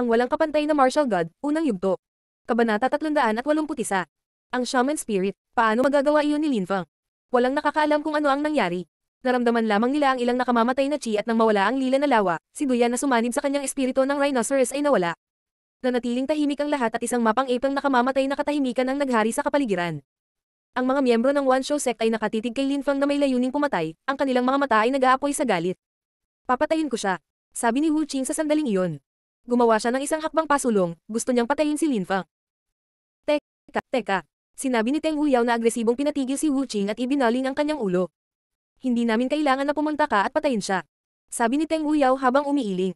Ang walang kapantay na martial god, unang yugto. Kabanata 381. Ang shaman spirit, paano magagawa iyon ni Lin Linfang? Walang nakakaalam kung ano ang nangyari. Naramdaman lamang nila ang ilang nakamamatay na chi at nang mawala ang lila na lawa, si Duya na sumanib sa kanyang espiritu ng rhinoceros ay nawala. Nanatiling tahimik ang lahat at isang mapang apang nakamamatay na katahimikan ang naghari sa kapaligiran. Ang mga miyembro ng One Show sect ay nakatitig kay Lin Linfang na may layuning pumatay, ang kanilang mga mata ay nag-aapoy sa galit. Papatayin ko siya, sabi ni Wu Qing sa sandaling iyon. Gumawa siya ng isang hakbang pasulong, gusto niyang patayin si Lin Fang. Teka, teka. Sinabi ni Teng Uyao na agresibong pinatigil si Wu Qing at ibinaling ang kanyang ulo. Hindi namin kailangan na pumunta ka at patayin siya. Sabi ni Teng Uyao habang umiiling.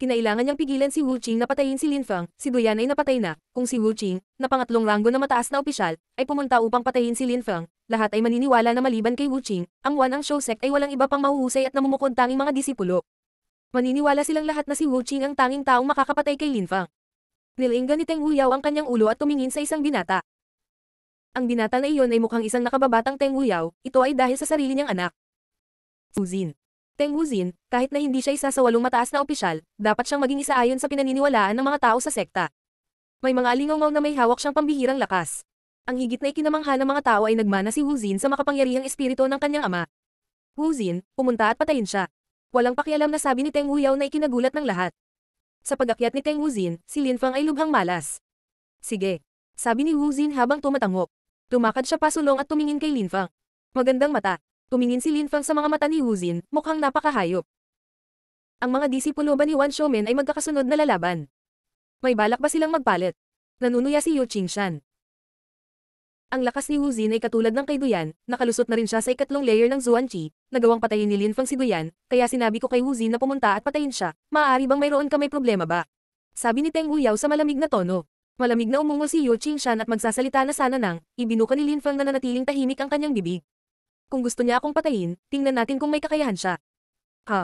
Kinailangan niyang pigilan si Wu Qing na patayin si Lin Fang, si Duyan ay napatay na, kung si Wu Qing, na pangatlong ranggo na mataas na opisyal, ay pumunta upang patayin si Lin Fang, lahat ay maniniwala na maliban kay Wu Qing, ang Wan ang Show ay walang iba pang mahuhusay at namumukod tanging mga disipulo. Maniniwala silang lahat na si Wu Qing ang tanging taong makakapatay kay Lin Fang. Nilinggan ni Teng Wuyao ang kanyang ulo at tumingin sa isang binata. Ang binata na iyon ay mukhang isang nakababatang Teng Wuyao, ito ay dahil sa sarili niyang anak. Suzin. Teng Wuzin, kahit na hindi siya isa sa walong mataas na opisyal, dapat siyang maging isa ayon sa pinaniniwalaan ng mga tao sa sekta. May mga alingaw na may hawak siyang pambihirang lakas. Ang higit na ikinamangha ng mga tao ay nagmana si Wuzin sa makapangyarihang espiritu ng kanyang ama. Wuzin, pumunta at patayin siya. Walang pakialam na sabi ni Teng Wuyaw na ikinagulat ng lahat. Sa pagakyat ni Teng Wuzin, si Lin Fang ay lubhang malas. Sige. Sabi ni Wuzin habang tumatangok. Tumakad siya pasulong at tumingin kay Lin Fang. Magandang mata. Tumingin si Lin Fang sa mga mata ni Wuzin, mukhang napakahayop. Ang mga disipulo ba ni Wan Shoumen ay magkakasunod na lalaban? May balak ba silang magpalit? Nanunuya si Yu Qingshan. Ang lakas ni Wu Xin ay katulad ng kay Duyan, nakalusot na rin siya sa ikatlong layer ng Zuan Qi, nagawang patayin ni Lin Fang si Duyan, kaya sinabi ko kay Wu Xin na pumunta at patayin siya, maaari bang mayroon ka may problema ba? Sabi ni Teng Uyao sa malamig na tono. Malamig na umungo si Yu Qingshan at magsasalita na sana nang, ibinuka ni Lin Fang na nanatiling tahimik ang kanyang bibig. Kung gusto niya akong patayin, tingnan natin kung may kakayahan siya. Ha?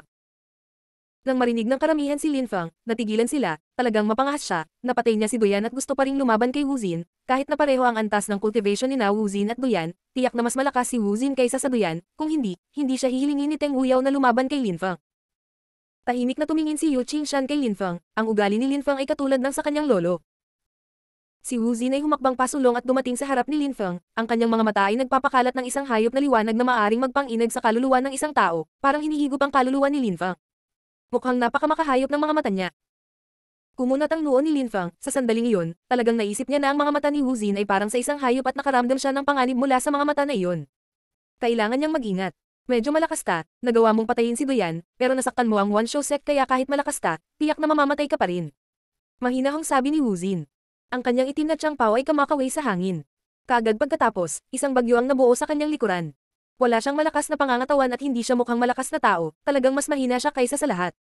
Nang marinig ng karamihan si Lin Fang, natigilan sila, talagang mapangahas siya, napatay niya si Duyan at gusto pa ring lumaban kay Wuzin, kahit na pareho ang antas ng cultivation ni na Wuzin at Duyan, tiyak na mas malakas si Wuzin kaysa sa Duyan, kung hindi, hindi siya hihilingin ni Teng Uyaw na lumaban kay Lin Fang. Tahimik na tumingin si Yu Qingshan kay Lin Fang, ang ugali ni Lin Fang ay katulad ng sa kanyang lolo. Si Wuzin ay humakbang pasulong at dumating sa harap ni Lin Fang, Ang kanyang mga mata ay nagpapakalat ng isang hayop na liwanag na maaring magpanginag sa kaluluwa ng isang tao, parang hinihigop ang kaluluwa ni Lin Fang. Mukhang napakamakahayop ng mga mata niya. Kumunat ang noo ni Lin Fang, sa sandaling iyon, talagang naisip niya na ang mga mata ni Wu Zin ay parang sa isang hayop at nakaramdam siya ng panganib mula sa mga mata na iyon. Kailangan niyang magingat. Medyo malakas ta, nagawa mong patayin si Duyan, pero nasaktan mo ang One Show Sect kaya kahit malakas ta, tiyak na mamamatay ka pa rin. Mahinahong sabi ni Wu Zin. Ang kanyang itim na Chang Pao ay kumakaway sa hangin. Kagad pagkatapos, isang bagyo ang nabuo sa kanyang likuran. Wala siyang malakas na pangangatawan at hindi siya mukhang malakas na tao, talagang mas mahina siya kaysa sa lahat.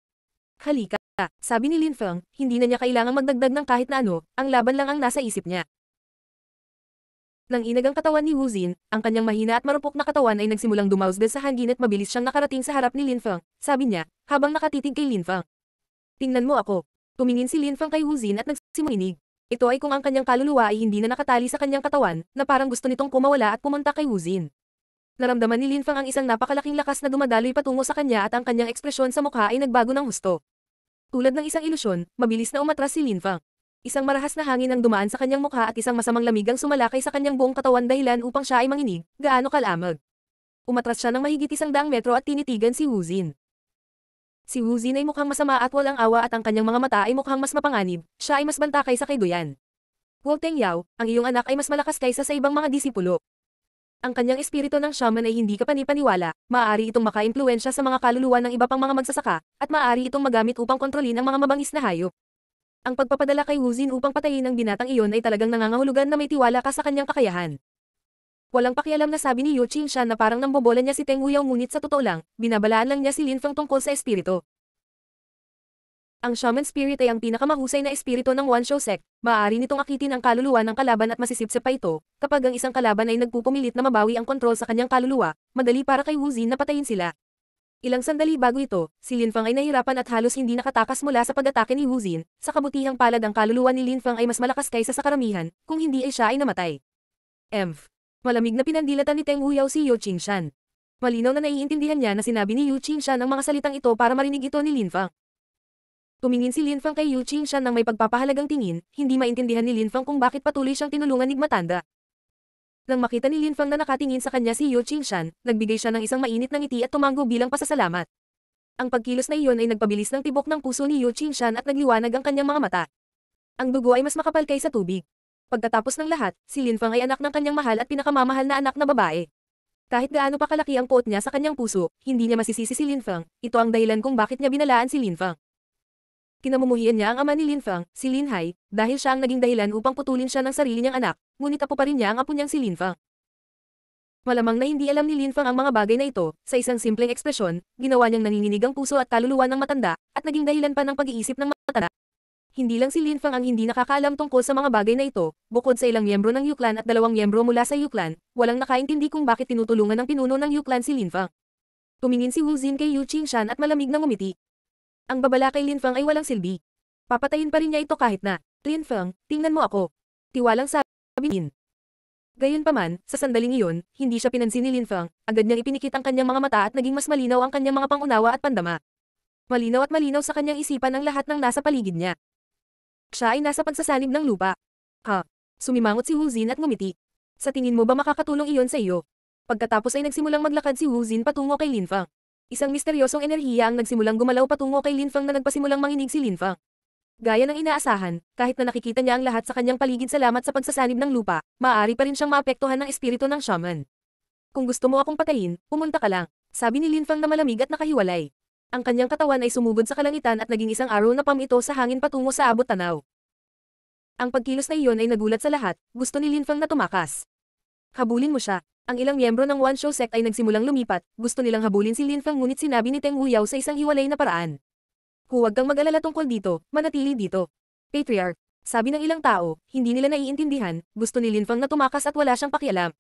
Halika, sabi ni Lin Feng, hindi na niya kailangang magdagdag ng kahit na ano, ang laban lang ang nasa isip niya. Nang inagang katawan ni Wu Zin, ang kanyang mahina at marupok na katawan ay nagsimulang dumausbel sa hangin at mabilis siyang nakarating sa harap ni Lin Feng, sabi niya, habang nakatitig kay Lin Feng. Tingnan mo ako. Tumingin si Lin Feng kay Wu Zin at nagsimulinig. Ito ay kung ang kanyang kaluluwa ay hindi na nakatali sa kanyang katawan, na parang gusto nitong kumawala at pumunta kay Wu Zin. Naramdaman ni Linfang ang isang napakalaking lakas na dumadaloy patungo sa kanya at ang kanyang ekspresyon sa mukha ay nagbago ng husto. Tulad ng isang ilusyon, mabilis na umatras si Linfang. Isang marahas na hangin ang dumaan sa kanyang mukha at isang masamang lamig ang sumalakay sa kanyang buong katawan dahilan upang siya ay manginig, gaano kalamag. Umatras siya ng mahigit isang daang metro at tinitigan si Wu Wuzin. Si Wu Wuzin ay mukhang masama at walang awa at ang kanyang mga mata ay mukhang mas mapanganib, siya ay mas banta kaysa kay Duyan. Wu Tengyao, ang iyong anak ay mas malakas kaysa sa ibang mga disipulo ang kanyang espiritu ng shaman ay hindi kapanipaniwala, maaari itong maka makaimpluensya sa mga kaluluwa ng iba pang mga magsasaka, at maaari itong magamit upang kontrolin ang mga mabangis na hayop. Ang pagpapadala kay Wuzin upang patayin ang binatang iyon ay talagang nangangahulugan na may tiwala ka sa kanyang kakayahan. Walang pakialam na sabi ni Yu Qingxan na parang nambobola niya si Teng Wuyao ngunit sa totoo lang, binabalaan lang niya si Lin Feng tungkol sa espiritu. Ang Shaman Spirit ay ang pinakamahusay na espiritu ng One Show Sect, maaari nitong akitin ang kaluluwa ng kalaban at masisipsip pa ito, kapag ang isang kalaban ay nagpupumilit na mabawi ang kontrol sa kanyang kaluluwa, madali para kay Wu Wuzin na patayin sila. Ilang sandali bago ito, si Lin Fang ay nahirapan at halos hindi nakatakas mula sa pag-atake ni Wu Wuzin, sa kabutihang palad ang kaluluwa ni Lin Fang ay mas malakas kaysa sa karamihan, kung hindi ay siya ay namatay. Emph. Malamig na pinandilatan ni Teng Uyao si Yu Qingshan. Malinaw na naiintindihan niya na sinabi ni Yu Qingshan ang mga salitang ito para marinig ito ni Lin Fang. Tumingin si Lin Fang kay Yu Qingxian nang may pagpapahalagang tingin, hindi maintindihan ni Lin Fang kung bakit patuloy siyang tinulungan ni matanda. Nang makita ni Lin Fang na nakatingin sa kanya si Yu Qingxian, nagbigay siya ng isang mainit na ngiti at tumango bilang pasasalamat. Ang pagkilos na iyon ay nagpabilis ng tibok ng puso ni Yu Qingxian at nagliwanag ang kanyang mga mata. Ang dugo ay mas makapal kaysa tubig. Pagkatapos ng lahat, si Lin Fang ay anak ng kanyang mahal at pinakamamahal na anak na babae. Kahit gaano pa kalaki ang puot niya sa kanyang puso, hindi niya masisisi si Lin Fang, ito ang dahilan kung bakit niya binalaan si Lin Fang. Kinamumuhian niya ang ama ni Lin Fang, si Lin Hai, dahil siya ang naging dahilan upang putulin siya ng sarili niyang anak, ngunit apo pa rin niya ang apo niyang si Lin Fang. Malamang na hindi alam ni Lin Fang ang mga bagay na ito, sa isang simpleng ekspresyon, ginawa niyang nanginginig ang puso at kaluluwa ng matanda, at naging dahilan pa ng pag-iisip ng matanda. Hindi lang si Lin Fang ang hindi nakakaalam tungkol sa mga bagay na ito, bukod sa ilang miyembro ng Yuklan at dalawang miyembro mula sa Yuklan, walang nakaintindi kung bakit tinutulungan ng pinuno ng Yuklan si Lin Fang. Tumingin si Wu Jin kay Yu Qingshan at malamig na ngumiti. Ang babala kay Lin Feng ay walang silbi. Papatayin pa rin niya ito kahit na, Lin Feng, tingnan mo ako. Tiwalang sabi Lin. Gayunpaman, sa sandaling iyon, hindi siya pinansin ni Lin Feng, agad niyang ipinikit ang kanyang mga mata at naging mas malinaw ang kanyang mga pangunawa at pandama. Malinaw at malinaw sa kanyang isipan ang lahat ng nasa paligid niya. Siya ay nasa pagsasanib ng lupa. Ha? Sumimangot si Wuzin at ngumiti. Sa tingin mo ba makakatulong iyon sa iyo? Pagkatapos ay nagsimulang maglakad si Wuzin patungo kay Lin Feng. Isang misteryosong enerhiya ang nagsimulang gumalaw patungo kay Linfang na nagpasimulang manginig si Linfang. Gaya ng inaasahan, kahit na nakikita niya ang lahat sa kanyang paligid salamat sa pagsasanib ng lupa, maaari pa rin siyang maapektuhan ng espiritu ng shaman. Kung gusto mo akong patayin, pumunta ka lang, sabi ni Linfang na malamig at nakahiwalay. Ang kanyang katawan ay sumugod sa kalangitan at naging isang araw na pam ito sa hangin patungo sa abot tanaw. Ang pagkilos na iyon ay nagulat sa lahat, gusto ni Linfang na tumakas. Habulin mo siya, ang ilang miyembro ng One Show sect ay nagsimulang lumipat, gusto nilang habulin si Lin Fang ngunit sinabi ni Teng Huyao sa isang hiwalay na paraan. Huwag kang mag-alala tungkol dito, manatili dito. Patriarch, sabi ng ilang tao, hindi nila naiintindihan, gusto ni Lin Fang na tumakas at wala siyang pakialam.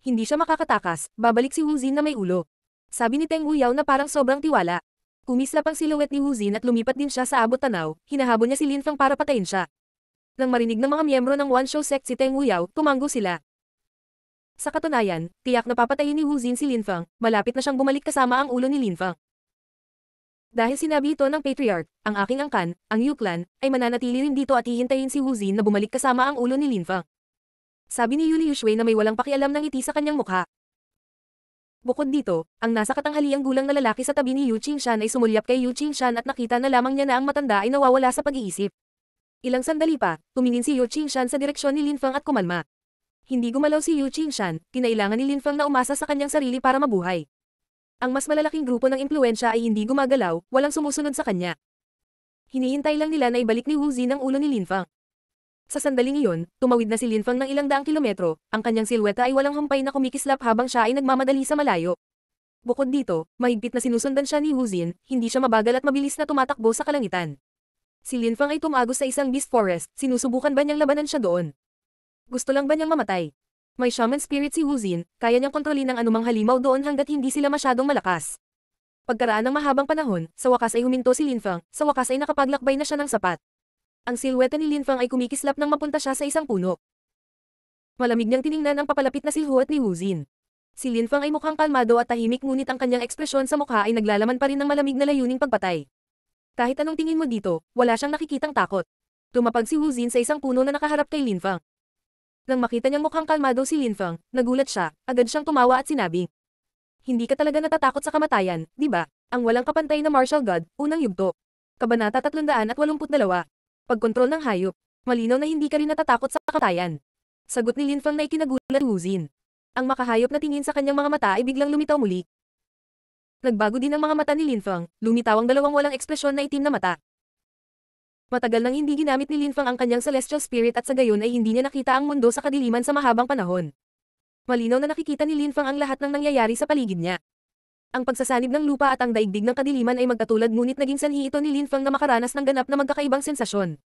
Hindi siya makakatakas, babalik si Wu Jin na may ulo. Sabi ni Teng Huyao na parang sobrang tiwala. Kumislap ang silhouette ni Wu Jin at lumipat din siya sa abot tanaw, hinahabol niya si Lin Fang para patayin siya. Nang marinig ng mga miyembro ng One Show sect si Teng Huyao, tumanggo sila. Sa katunayan, tiyak na papatayin ni Wu Jin si Lin Fang, malapit na siyang bumalik kasama ang ulo ni Lin Fang. Dahil sinabi ito ng Patriarch, ang aking angkan, ang Yu Clan, ay mananatili rin dito at hihintayin si Wu Jin na bumalik kasama ang ulo ni Lin Fang. Sabi ni Yuli Yushui na may walang pakialam ng ngiti sa kanyang mukha. Bukod dito, ang nasa katanghaliang gulang na lalaki sa tabi ni Yu Qingshan ay sumulyap kay Yu Qingshan at nakita na lamang niya na ang matanda ay nawawala sa pag-iisip. Ilang sandali pa, tumingin si Yu Qingshan sa direksyon ni Lin Fang at kumalma hindi gumalaw si Yu Qingshan, kinailangan ni Lin Fang na umasa sa kanyang sarili para mabuhay. Ang mas malalaking grupo ng impluensya ay hindi gumagalaw, walang sumusunod sa kanya. Hinihintay lang nila na ibalik ni Wu Zin ang ulo ni Lin Fang. Sa sandaling iyon, tumawid na si Lin Fang ng ilang daang kilometro, ang kanyang silweta ay walang humpay na kumikislap habang siya ay nagmamadali sa malayo. Bukod dito, mahigpit na sinusundan siya ni Wu Zin, hindi siya mabagal at mabilis na tumatakbo sa kalangitan. Si Lin Fang ay tumagos sa isang beast forest, sinusubukan ba niyang labanan siya doon? Gusto lang ba niyang mamatay? May shaman spirit si Wuzin, kaya niyang kontrolin ang anumang halimaw doon hanggat hindi sila masyadong malakas. Pagkaraan ng mahabang panahon, sa wakas ay huminto si Linfang, sa wakas ay nakapaglakbay na siya ng sapat. Ang silweta ni Linfang ay kumikislap nang mapunta siya sa isang puno. Malamig niyang tiningnan ang papalapit na silhuet ni Wuzin. Si Linfang ay mukhang kalmado at tahimik ngunit ang kanyang ekspresyon sa mukha ay naglalaman pa rin ng malamig na layuning pagpatay. Kahit anong tingin mo dito, wala siyang nakikitang takot. Tumapag si Wuzin sa isang puno na nakaharap kay Linfang. Nang makita niyang mukhang kalmado si Lin Feng, nagulat siya, agad siyang tumawa at sinabi. Hindi ka talaga natatakot sa kamatayan, di ba? Ang walang kapantay na martial god, unang yugto. Kabanata 382. Pagkontrol ng hayop. Malinaw na hindi ka rin natatakot sa kamatayan. Sagot ni Lin Feng na ikinagulat Wu Zin. Ang makahayop na tingin sa kanyang mga mata ay biglang lumitaw muli. Nagbago din ang mga mata ni Lin Feng, lumitaw ang dalawang walang ekspresyon na itim na mata. Matagal nang hindi ginamit ni Linfang ang kanyang celestial spirit at sa gayon ay hindi niya nakita ang mundo sa kadiliman sa mahabang panahon. Malinaw na nakikita ni Linfang ang lahat ng nangyayari sa paligid niya. Ang pagsasanib ng lupa at ang daigdig ng kadiliman ay magkatulad ngunit naging sanhi ito ni Linfang na makaranas ng ganap na magkakaibang sensasyon.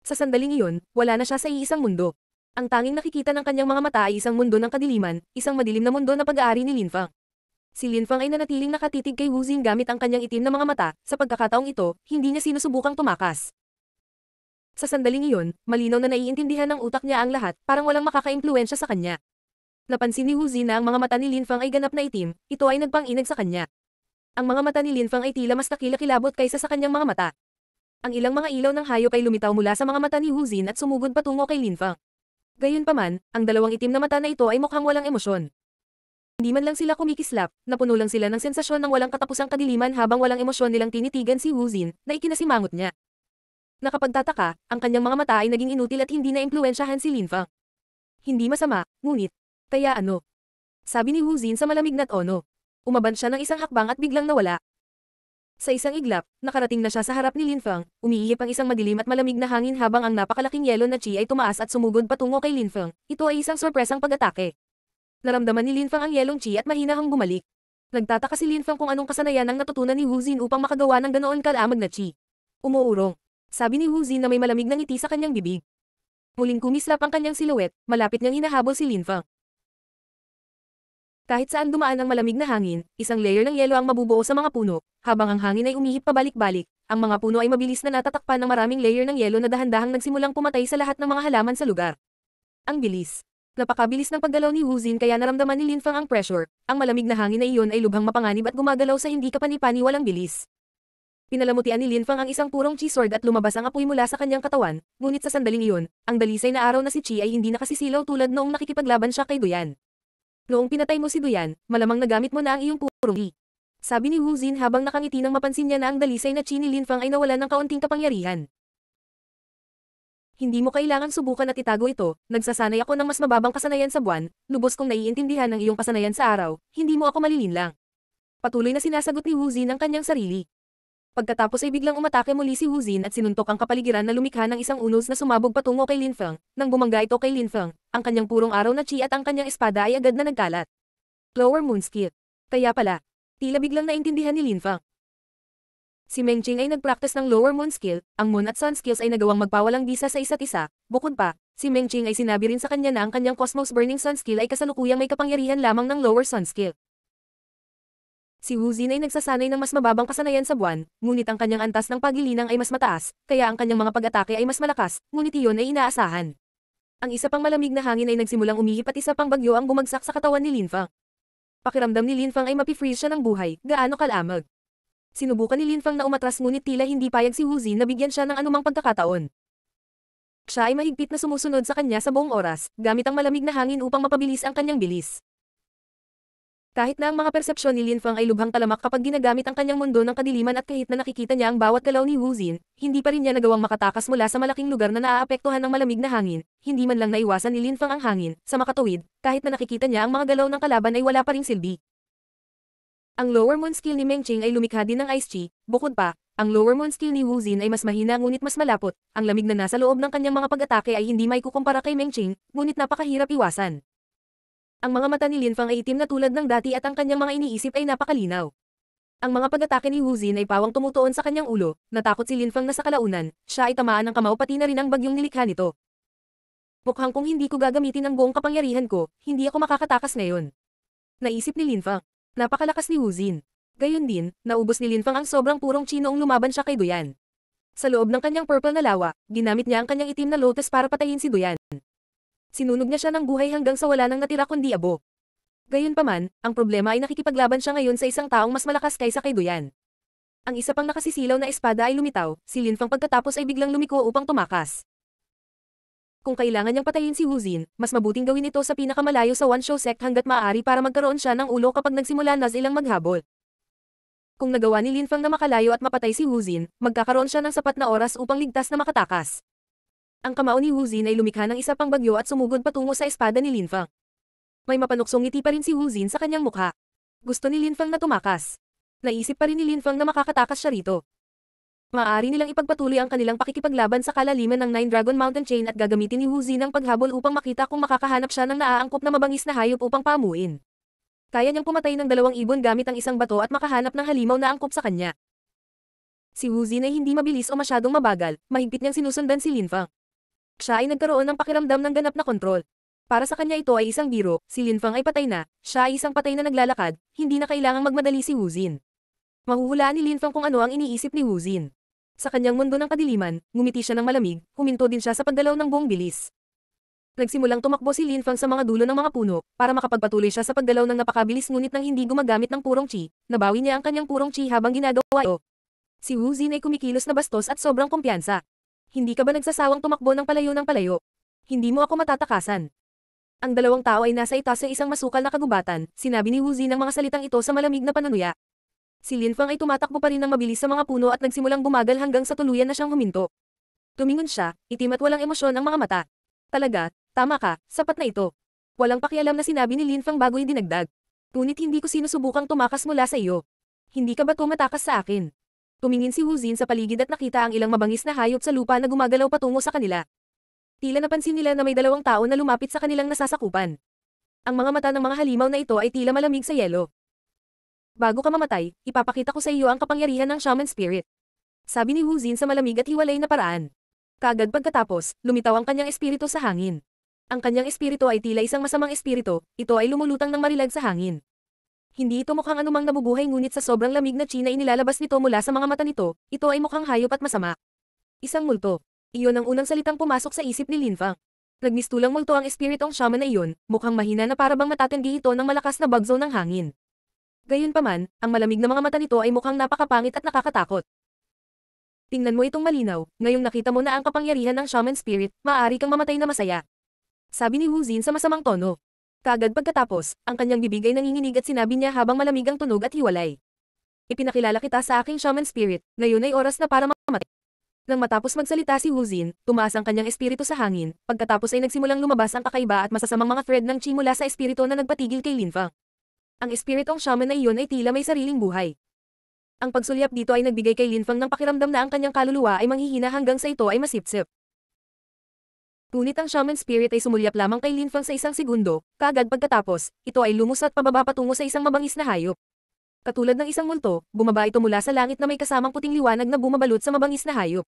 Sa sandaling iyon, wala na siya sa iisang mundo. Ang tanging nakikita ng kanyang mga mata ay isang mundo ng kadiliman, isang madilim na mundo na pag-aari ni Linfang. Si Linfang ay nanatiling nakatitig kay Wuzin gamit ang kanyang itim na mga mata, sa pagkakataong ito, hindi niya sinusubukang tumakas. Sa sandaling iyon, malinaw na naiintindihan ng utak niya ang lahat, parang walang makakaimpluensya sa kanya. Napansin ni Huzi na ang mga mata ni Linfang ay ganap na itim, ito ay nagpanginag sa kanya. Ang mga mata ni Linfang ay tila mas kakilakilabot kaysa sa kanyang mga mata. Ang ilang mga ilaw ng hayop ay lumitaw mula sa mga mata ni Huzin at sumugod patungo kay Linfang. Gayunpaman, ang dalawang itim na mata na ito ay mukhang walang emosyon. Hindi man lang sila kumikislap, napuno lang sila ng sensasyon ng walang katapusang kadiliman habang walang emosyon nilang tinitigan si Wuzin, na ikinasimangot niya. Nakapagtataka, ang kanyang mga mata ay naging inutil at hindi na impluensyahan si Lin Fang. Hindi masama, ngunit. Kaya ano? Sabi ni Hu Wuzin sa malamig na tono. Umaban siya ng isang hakbang at biglang nawala. Sa isang iglap, nakarating na siya sa harap ni Lin Fang, umiihip ang isang madilim at malamig na hangin habang ang napakalaking yelo na chi ay tumaas at sumugod patungo kay Lin Fang. Ito ay isang sorpresang pag-atake. Naramdaman ni Lin Fang ang yelong chi at mahinahang hang bumalik. Nagtataka si Lin Fang kung anong kasanayan ang natutunan ni Wuzin upang makagawa ng ganoon kalamag na chi. Umuurong sabi ni Wu Zin na may malamig na ngiti sa kanyang bibig. Muling kumislap ang kanyang siluwet, malapit niyang hinahabol si Lin Feng. Kahit saan dumaan ang malamig na hangin, isang layer ng yelo ang mabubuo sa mga puno, habang ang hangin ay umihip pabalik-balik, ang mga puno ay mabilis na natatakpan ng maraming layer ng yelo na dahan-dahang nagsimulang pumatay sa lahat ng mga halaman sa lugar. Ang bilis. Napakabilis ng paggalaw ni Wu Zin kaya naramdaman ni Lin Feng ang pressure, ang malamig na hangin na iyon ay lubhang mapanganib at gumagalaw sa hindi kapanipani walang bilis. Pinalamutian ni Lin Fang ang isang purong chi sword at lumabas ang apoy mula sa kanyang katawan, ngunit sa sandaling iyon, ang dalisay na araw na si Chi ay hindi nakasisilaw tulad noong nakikipaglaban siya kay Duyan. Noong pinatay mo si Duyan, malamang nagamit mo na ang iyong purong li. Sabi ni Wu Jin habang nakangiti nang mapansin niya na ang dalisay na chi ni Lin Fang ay nawalan ng kaunting kapangyarihan. Hindi mo kailangang subukan at itago ito, nagsasanay ako ng mas mababang kasanayan sa buwan, lubos kong naiintindihan ang iyong kasanayan sa araw, hindi mo ako lang. Patuloy na sinasagot ni Wu Jin ang kanyang sarili. Pagkatapos ay biglang umatake muli si Wuzin at sinuntok ang kapaligiran na lumikha ng isang unos na sumabog patungo kay Lin Feng. Nang bumangga ito kay Lin Feng, ang kanyang purong araw na chi at ang kanyang espada ay agad na nagkalat. Lower Moonskip. Kaya pala, tila biglang naintindihan ni Lin Feng. Si Mengqing ay nagpractice ng lower moon skill, ang moon at sun skills ay nagawang magpawalang bisa sa isa't isa. Bukod pa, si Mengqing ay sinabi rin sa kanya na ang kanyang Cosmos Burning Sun skill ay kasalukuyang may kapangyarihan lamang ng lower sun skill. Si Wu Xin ay nagsasanay ng mas mababang kasanayan sa buwan, ngunit ang kanyang antas ng pagilinang ay mas mataas, kaya ang kanyang mga pag-atake ay mas malakas, ngunit iyon ay inaasahan. Ang isa pang malamig na hangin ay nagsimulang umihip at isa pang bagyo ang bumagsak sa katawan ni Lin Fang. Pakiramdam ni Lin Fang ay mapifreeze siya ng buhay, gaano kalamag. Sinubukan ni Lin Fang na umatras ngunit tila hindi payag si Wu Xin na bigyan siya ng anumang pagkakataon. Siya ay mahigpit na sumusunod sa kanya sa buong oras, gamit ang malamig na hangin upang mapabilis ang kanyang bilis. Kahit na ang mga persepsyon ni Lin Fang ay lubhang talamak kapag ginagamit ang kanyang mundo ng kadiliman at kahit na nakikita niya ang bawat galaw ni Wu Xin, hindi pa rin niya nagawang makatakas mula sa malaking lugar na naaapektuhan ng malamig na hangin. Hindi man lang naiwasan ni Lin Fang ang hangin, sa makatawid, kahit na nakikita niya ang mga galaw ng kalaban ay wala pa ring silbi. Ang lower moon skill ni Meng Qing ay lumikha din ng Ice Chi, bukod pa, ang lower moon skill ni Wu Xin ay mas mahina ngunit mas malapot, ang lamig na nasa loob ng kanyang mga pag-atake ay hindi may kukumpara kay Meng Qing, ngunit napakahirap iwasan. Ang mga mata ni Lin Fang ay itim na tulad ng dati at ang kanyang mga iniisip ay napakalinaw. Ang mga pag-atake ni Wu Zin ay pawang tumutuon sa kanyang ulo, natakot si Lin Fang na sa kalaunan, siya ay tamaan ng kamao pati na rin ang bagyong nilikha nito. Mukhang kung hindi ko gagamitin ang buong kapangyarihan ko, hindi ako makakatakas ngayon. Naisip ni Lin Fang. Napakalakas ni Wu Zin. Gayun din, naubos ni Lin Fang ang sobrang purong chinoong lumaban siya kay Duyan. Sa loob ng kanyang purple na lawa, ginamit niya ang kanyang itim na lotus para patayin si Duyan sinunog niya siya ng buhay hanggang sa wala nang natira kundi abo. Gayunpaman, ang problema ay nakikipaglaban siya ngayon sa isang taong mas malakas kaysa kay Duyan. Ang isa pang nakasisilaw na espada ay lumitaw, si Linfang pagkatapos ay biglang lumiko upang tumakas. Kung kailangan niyang patayin si Huzin, mas mabuting gawin ito sa pinakamalayo sa One Show Sect hanggat maaari para magkaroon siya ng ulo kapag nagsimula na silang maghabol. Kung nagawa ni Linfang na makalayo at mapatay si Huzin, magkakaroon siya ng sapat na oras upang ligtas na makatakas. Ang kamao ni Wu Xin ay lumikha ng isa pang bagyo at sumugod patungo sa espada ni Lin Fang. May mapanuksong ngiti pa rin si Wu Xin sa kanyang mukha. Gusto ni Lin Fang na tumakas. Naisip pa rin ni Lin Fang na makakatakas siya rito. Maaari nilang ipagpatuloy ang kanilang pakikipaglaban sa kalaliman ng Nine Dragon Mountain Chain at gagamitin ni Wu Huzi ang paghabol upang makita kung makakahanap siya ng naaangkop na mabangis na hayop upang pamuin. Kaya niyang pumatay ng dalawang ibon gamit ang isang bato at makahanap ng halimaw na angkop sa kanya. Si Wu Huzi ay hindi mabilis o masyadong mabagal, mahigpit niyang sinusundan si Lin Fang. Siya ay nagkaroon ng pakiramdam ng ganap na kontrol. Para sa kanya ito ay isang biro, si Lin Fang ay patay na, siya ay isang patay na naglalakad, hindi na kailangang magmadali si Wu Jin. Mahuhulaan ni Lin Fang kung ano ang iniisip ni Wu Jin. Sa kanyang mundo ng kadiliman, ngumiti siya ng malamig, huminto din siya sa paggalaw ng buong bilis. Nagsimulang tumakbo si Lin Fang sa mga dulo ng mga puno, para makapagpatuloy siya sa paggalaw ng napakabilis ngunit nang hindi gumagamit ng purong chi, nabawi niya ang kanyang purong chi habang ginagawa ito. Si Wu Jin ay kumikilos na bastos at sobrang kumpiyansa. Hindi ka ba nagsasawang tumakbo ng palayo ng palayo? Hindi mo ako matatakasan. Ang dalawang tao ay nasa itas ng isang masukal na kagubatan, sinabi ni Wu Zi ng mga salitang ito sa malamig na panunuya. Si Lin Fang ay tumatakbo pa rin ng mabilis sa mga puno at nagsimulang bumagal hanggang sa tuluyan na siyang huminto. Tumingon siya, itim at walang emosyon ang mga mata. Talaga, tama ka, sapat na ito. Walang pakialam na sinabi ni Lin Fang bago dinagdag. Ngunit hindi ko sinusubukang tumakas mula sa iyo. Hindi ka ba tumatakas sa akin? Tumingin si Huzin sa paligid at nakita ang ilang mabangis na hayop sa lupa na gumagalaw patungo sa kanila. Tila napansin nila na may dalawang tao na lumapit sa kanilang nasasakupan. Ang mga mata ng mga halimaw na ito ay tila malamig sa yelo. Bago ka mamatay, ipapakita ko sa iyo ang kapangyarihan ng shaman spirit. Sabi ni Huzin sa malamig at hiwalay na paraan. Kagad pagkatapos, lumitaw ang kanyang espiritu sa hangin. Ang kanyang espiritu ay tila isang masamang espiritu, ito ay lumulutang ng marilag sa hangin. Hindi ito mukhang anumang nabubuhay ngunit sa sobrang lamig na China inilalabas nito mula sa mga mata nito, ito ay mukhang hayop at masama. Isang multo. Iyon ang unang salitang pumasok sa isip ni Lin Fang. Nagmistulang multo ang espiritong shaman na iyon, mukhang mahina na para bang matatanggi ito ng malakas na bagzo ng hangin. Gayunpaman, ang malamig na mga mata nito ay mukhang napakapangit at nakakatakot. Tingnan mo itong malinaw, ngayong nakita mo na ang kapangyarihan ng shaman spirit, maaari kang mamatay na masaya. Sabi ni Wu Jin sa masamang tono. Kagad pagkatapos, ang kanyang bibigay ay nanginginig at sinabi niya habang malamig ang tunog at hiwalay. Ipinakilala kita sa aking shaman spirit, ngayon ay oras na para mamatay. Nang matapos magsalita si Wuzin, tumaas ang kanyang espiritu sa hangin, pagkatapos ay nagsimulang lumabas ang kakaiba at masasamang mga thread ng chi mula sa espiritu na nagpatigil kay Linfa. Ang espiritong shaman na iyon ay tila may sariling buhay. Ang pagsulyap dito ay nagbigay kay Linfang ng pakiramdam na ang kanyang kaluluwa ay manghihina hanggang sa ito ay masipsip. Ngunit ang shaman spirit ay sumulyap lamang kay Linfang sa isang segundo, kagad pagkatapos, ito ay lumus at pababa patungo sa isang mabangis na hayop. Katulad ng isang multo, bumaba ito mula sa langit na may kasamang puting liwanag na bumabalot sa mabangis na hayop.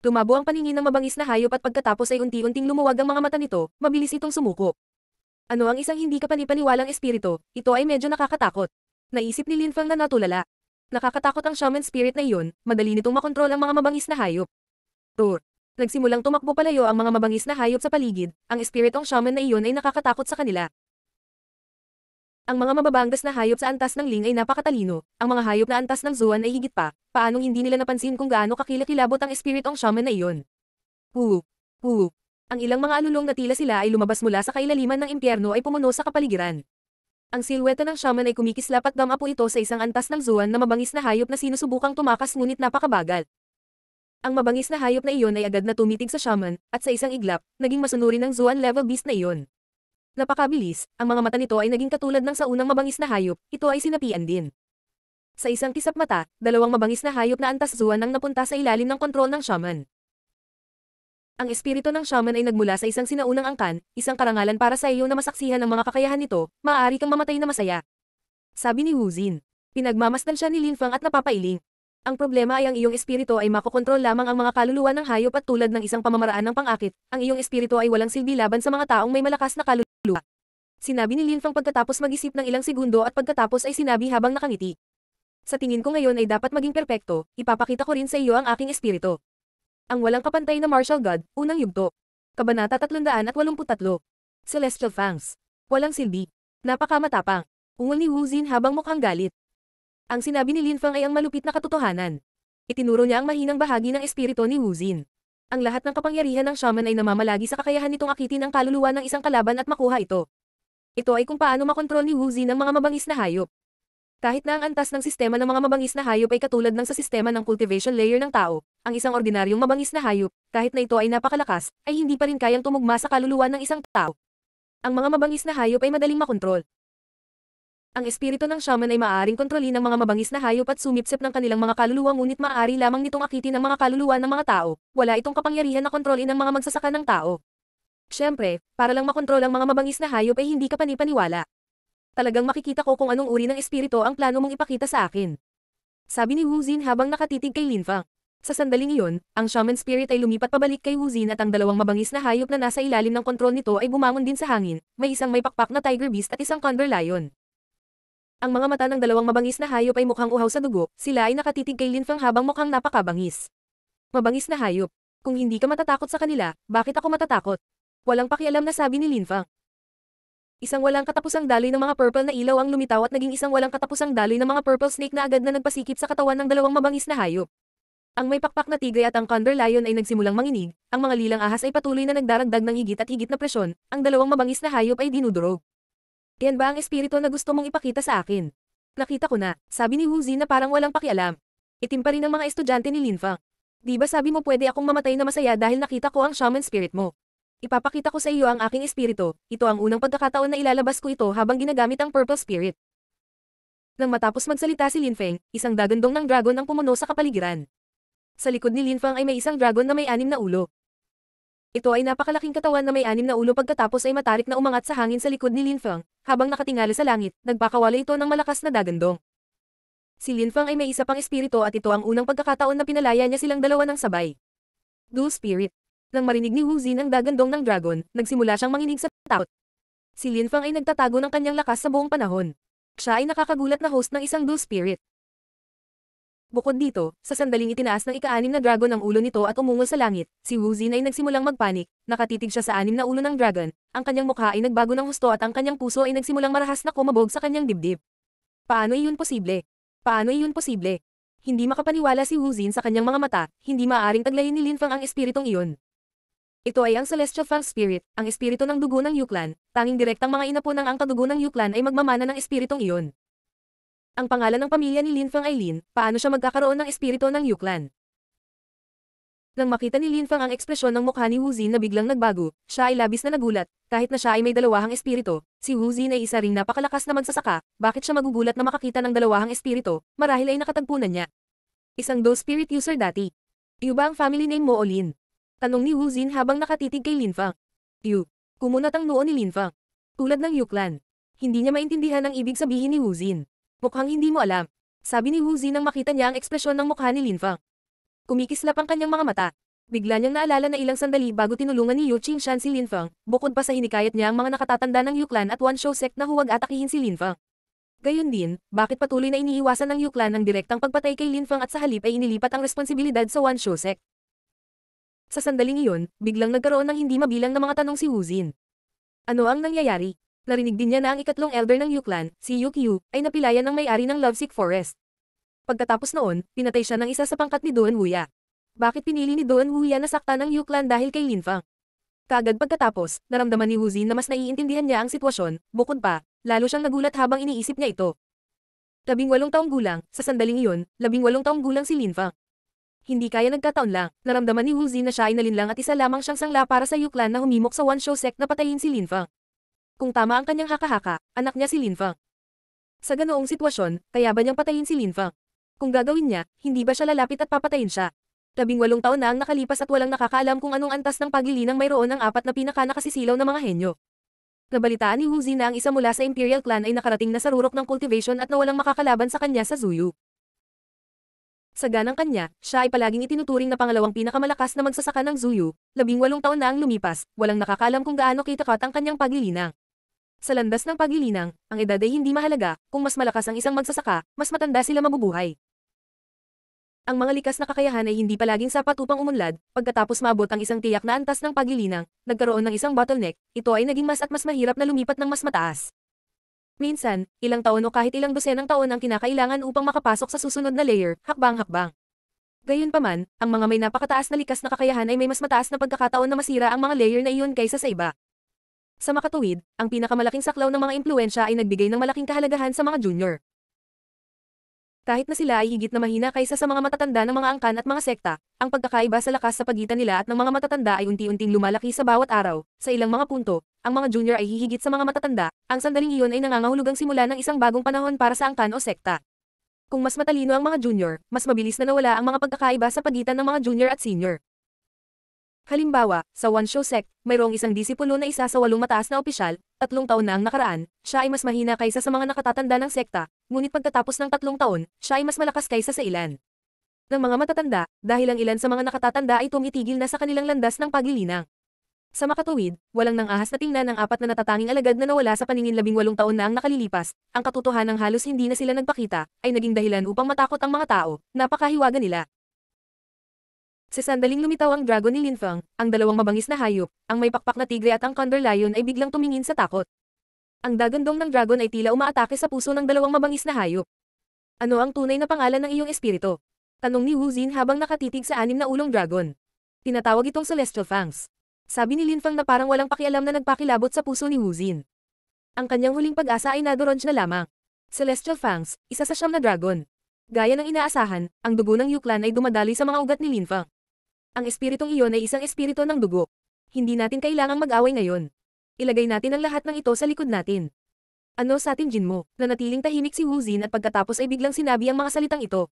Tumabo ang paningin ng mabangis na hayop at pagkatapos ay unti-unting lumuwag ang mga mata nito, mabilis itong sumuko. Ano ang isang hindi kapanipaniwalang espiritu, ito ay medyo nakakatakot. Naisip ni Linfang na natulala. Nakakatakot ang shaman spirit na iyon, madali nitong makontrol ang mga mabangis na hayop. Tur. Nagsimulang tumakbo palayo ang mga mabangis na hayop sa paligid, ang espiritong shaman na iyon ay nakakatakot sa kanila. Ang mga mababanggas na hayop sa antas ng Ling ay napakatalino, ang mga hayop na antas ng Zuan ay higit pa, paanong hindi nila napansin kung gaano kakilakilabot ang espiritong shaman na iyon. Hu! Hu! Ang ilang mga alulong na tila sila ay lumabas mula sa kailaliman ng impyerno ay pumuno sa kapaligiran. Ang silweta ng shaman ay kumikislap at damapo ito sa isang antas ng zuan na mabangis na hayop na sinusubukang tumakas ngunit napakabagal. Ang mabangis na hayop na iyon ay agad na tumitig sa shaman, at sa isang iglap, naging masunurin ng Zuan level beast na iyon. Napakabilis, ang mga mata nito ay naging katulad ng sa unang mabangis na hayop, ito ay sinapian din. Sa isang kisap mata, dalawang mabangis na hayop na antas Zuan ang napunta sa ilalim ng kontrol ng shaman. Ang espiritu ng shaman ay nagmula sa isang sinaunang angkan, isang karangalan para sa iyo na masaksihan ang mga kakayahan nito, maaari kang mamatay na masaya. Sabi ni Wuzin. Pinagmamasdan siya ni Lin Fang at napapailing. Ang problema ay ang iyong espiritu ay makokontrol lamang ang mga kaluluwa ng hayop at tulad ng isang pamamaraan ng pangakit, ang iyong espiritu ay walang silbi laban sa mga taong may malakas na kaluluwa. Sinabi ni Linfang pagkatapos mag-isip ng ilang segundo at pagkatapos ay sinabi habang nakangiti. Sa tingin ko ngayon ay dapat maging perpekto, ipapakita ko rin sa iyo ang aking espiritu. Ang walang kapantay na martial god, unang yugto. Kabanata 383. Celestial Fangs. Walang silbi. Napakamatapang. Ungol ni Wu Jin habang mukhang galit. Ang sinabi ni Lin Fang ay ang malupit na katotohanan. Itinuro niya ang mahinang bahagi ng espiritu ni Wu Xin. Ang lahat ng kapangyarihan ng shaman ay namamalagi sa kakayahan nitong akitin ang kaluluwa ng isang kalaban at makuha ito. Ito ay kung paano makontrol ni Wu Xin ang mga mabangis na hayop. Kahit na ang antas ng sistema ng mga mabangis na hayop ay katulad ng sa sistema ng cultivation layer ng tao, ang isang ordinaryong mabangis na hayop, kahit na ito ay napakalakas, ay hindi pa rin kayang tumugma sa kaluluwa ng isang tao. Ang mga mabangis na hayop ay madaling makontrol. Ang espiritu ng shaman ay maaaring kontrolin ng mga mabangis na hayop at sumipsip ng kanilang mga kaluluwa ngunit maaari lamang nitong akitin ang mga kaluluwa ng mga tao. Wala itong kapangyarihan na kontrolin ng mga magsasaka ng tao. Siyempre, para lang makontrol ang mga mabangis na hayop ay hindi ka panipaniwala. Talagang makikita ko kung anong uri ng espiritu ang plano mong ipakita sa akin. Sabi ni Wu Jin habang nakatitig kay Lin Fang. Sa sandaling iyon, ang shaman spirit ay lumipat pabalik kay Wu Jin at ang dalawang mabangis na hayop na nasa ilalim ng kontrol nito ay bumangon din sa hangin. May isang may pakpak na tiger beast at isang condor lion. Ang mga mata ng dalawang mabangis na hayop ay mukhang uhaw sa dugo, sila ay nakatitig kay Lin Linfang habang mukhang napakabangis. Mabangis na hayop. Kung hindi ka matatakot sa kanila, bakit ako matatakot? Walang pakialam na sabi ni Lin Linfang. Isang walang katapusang daloy ng mga purple na ilaw ang lumitaw at naging isang walang katapusang daloy ng mga purple snake na agad na nagpasikip sa katawan ng dalawang mabangis na hayop. Ang may pakpak na tigay at ang condor lion ay nagsimulang manginig, ang mga lilang ahas ay patuloy na nagdaragdag ng higit at higit na presyon, ang dalawang mabangis na hayop ay dinudurog. Yan ba ang espiritu na gusto mong ipakita sa akin? Nakita ko na, sabi ni Wuzi na parang walang pakialam. Itim pa rin ang mga estudyante ni Linfang. Di ba sabi mo pwede akong mamatay na masaya dahil nakita ko ang shaman spirit mo? Ipapakita ko sa iyo ang aking espiritu, ito ang unang pagkakataon na ilalabas ko ito habang ginagamit ang purple spirit. Nang matapos magsalita si Lin Feng, isang dagandong ng dragon ang pumuno sa kapaligiran. Sa likod ni Lin Linfang ay may isang dragon na may anim na ulo. Ito ay napakalaking katawan na may anim na ulo pagkatapos ay matarik na umangat sa hangin sa likod ni Lin Linfeng, habang nakatingala sa langit, nagpakawala ito ng malakas na dagandong. Si Lin Linfeng ay may isa pang espirito at ito ang unang pagkakataon na pinalaya niya silang dalawa ng sabay. Dual Spirit. Nang marinig ni Wu Zin ang dagandong ng dragon, nagsimula siyang manginig sa takot. Si Lin Linfeng ay nagtatago ng kanyang lakas sa buong panahon. Siya ay nakakagulat na host ng isang dual spirit. Bukod dito, sa sandaling itinaas ng ikaanim na dragon ang ulo nito at umungol sa langit, si Wu Zin ay nagsimulang magpanik, nakatitig siya sa anim na ulo ng dragon, ang kanyang mukha ay nagbago ng husto at ang kanyang puso ay nagsimulang marahas na kumabog sa kanyang dibdib. Paano iyon posible? Paano iyon posible? Hindi makapaniwala si Wu Zin sa kanyang mga mata, hindi maaring taglayin ni Lin Fang ang espiritong iyon. Ito ay ang Celestial Fang Spirit, ang espiritu ng dugo ng Yuklan, tanging direktang mga inapo ng ang kadugo ng Yuklan ay magmamana ng espiritong iyon. Ang pangalan ng pamilya ni Lin Fang ay Lin, paano siya magkakaroon ng espirito ng Yuklan? Nang makita ni Lin Fang ang ekspresyon ng mukha ni Wu Zin na biglang nagbago, siya ay labis na nagulat, kahit na siya ay may dalawahang espirito, si Wu Zin ay isa ring napakalakas na magsasaka, bakit siya magugulat na makakita ng dalawahang espirito, marahil ay nakatagpunan niya. Isang do spirit user dati. Yu ba ang family name mo o Lin? Tanong ni Wu Zin habang nakatitig kay Lin Fang. Yu. Kumunat ang noo ni Lin Fang. Tulad ng Yu clan. Hindi niya maintindihan ang ibig sabihin ni Wu Zin. Mukhang hindi mo alam. Sabi ni Wu Zi nang makita niya ang ekspresyon ng mukha ni Lin Fang. Kumikislap ang kanyang mga mata. Bigla niyang naalala na ilang sandali bago tinulungan ni Yu Qingshan si Lin Fang, bukod pa sa hinikayat niya ang mga nakatatanda ng Yu Clan at Wan Show Sect na huwag atakihin si Lin Fang. Gayon din, bakit patuloy na iniiwasan ng Yu Clan ang direktang pagpatay kay Lin Fang at sa halip ay inilipat ang responsibilidad sa Wan Show Sect? Sa sandaling iyon, biglang nagkaroon ng hindi mabilang na mga tanong si Wu Jin. Ano ang nangyayari? Narinig din niya na ang ikatlong elder ng Yuklan, si Yukyu, ay napilayan ng may-ari ng Lovesick Forest. Pagkatapos noon, pinatay siya ng isa sa pangkat ni Doan Wuya. Bakit pinili ni Doan Wuya na saktan ng Yuklan dahil kay Linfang? Kagad pagkatapos, naramdaman ni Wuzin na mas naiintindihan niya ang sitwasyon, bukod pa, lalo siyang nagulat habang iniisip niya ito. Labing walong taong gulang, sa sandaling iyon, labing walong taong gulang si Linfang. Hindi kaya nagkataon lang, naramdaman ni Wuzin na siya ay nalinlang at isa lamang siyang sangla para sa Yuklan na humimok sa one show sect na patayin si Linfang. Kung tama ang kanyang hakahaka, anak niya si Lin Feng. Sa ganoong sitwasyon, kaya ba niyang patayin si Lin Feng? Kung gagawin niya, hindi ba siya lalapit at papatayin siya? Labing walong taon na ang nakalipas at walang nakakaalam kung anong antas ng pagilinang mayroon ang apat na pinakanakasisilaw na mga henyo. Nabalitaan ni Wu Zi na ang isa mula sa Imperial Clan ay nakarating na sa rurok ng cultivation at nawalang makakalaban sa kanya sa Zuyu. Sa ganang kanya, siya ay palaging itinuturing na pangalawang pinakamalakas na magsasaka ng Zuyu, labing walong taon na ang lumipas, walang nakakaalam kung gaano kitakat ang kanyang paglilinang. Sa landas ng paglilinang, ang edad ay hindi mahalaga, kung mas malakas ang isang magsasaka, mas matanda sila mabubuhay. Ang mga likas na kakayahan ay hindi palaging sapat upang umunlad, pagkatapos maabot ang isang tiyak na antas ng paglilinang, nagkaroon ng isang bottleneck, ito ay naging mas at mas mahirap na lumipat ng mas mataas. Minsan, ilang taon o kahit ilang dosenang taon ang kinakailangan upang makapasok sa susunod na layer, hakbang-hakbang. Gayunpaman, ang mga may napakataas na likas na kakayahan ay may mas mataas na pagkakataon na masira ang mga layer na iyon kaysa sa iba. Sa makatuwid, ang pinakamalaking saklaw ng mga impluensya ay nagbigay ng malaking kahalagahan sa mga junior. Kahit na sila ay higit na mahina kaysa sa mga matatanda ng mga angkan at mga sekta, ang pagkakaiba sa lakas sa pagitan nila at ng mga matatanda ay unti-unting lumalaki sa bawat araw. Sa ilang mga punto, ang mga junior ay hihigit sa mga matatanda, ang sandaling iyon ay nangangahulugang simula ng isang bagong panahon para sa angkan o sekta. Kung mas matalino ang mga junior, mas mabilis na nawala ang mga pagkakaiba sa pagitan ng mga junior at senior. Halimbawa, sa Wansho sect, mayroong isang disipulo na isa sa walong mataas na opisyal, tatlong taon na ang nakaraan, siya ay mas mahina kaysa sa mga nakatatanda ng sekta, ngunit pagkatapos ng tatlong taon, siya ay mas malakas kaysa sa ilan. Ng mga matatanda, dahil ang ilan sa mga nakatatanda ay tumitigil na sa kanilang landas ng paglilinang. Sa makatuwid, walang nang ahas na tingnan ang apat na natatanging alagad na nawala sa paningin labing walong taon na ang nakalilipas, ang katotohanan ng halos hindi na sila nagpakita, ay naging dahilan upang matakot ang mga tao, napakahiwaga nila. Sa sandaling lumitaw ang dragon ni Linfang, ang dalawang mabangis na hayop, ang may pakpak na tigre at ang condor lion ay biglang tumingin sa takot. Ang dagandong ng dragon ay tila umaatake sa puso ng dalawang mabangis na hayop. Ano ang tunay na pangalan ng iyong espiritu? Tanong ni Wu Jin habang nakatitig sa anim na ulong dragon. Tinatawag itong Celestial Fangs. Sabi ni Linfang na parang walang pakialam na nagpakilabot sa puso ni Wu Jin. Ang kanyang huling pag-asa ay nadoronge na lamang. Celestial Fangs, isa sa siyam na dragon. Gaya ng inaasahan, ang dugo ng Yuklan ay dumadali sa mga ugat ni Linfang. Ang espiritong iyon ay isang espirito ng dugo. Hindi natin kailangang mag-away ngayon. Ilagay natin ang lahat ng ito sa likod natin. Ano sa atin mo? nanatiling tahimik si Wu Zin at pagkatapos ay biglang sinabi ang mga salitang ito.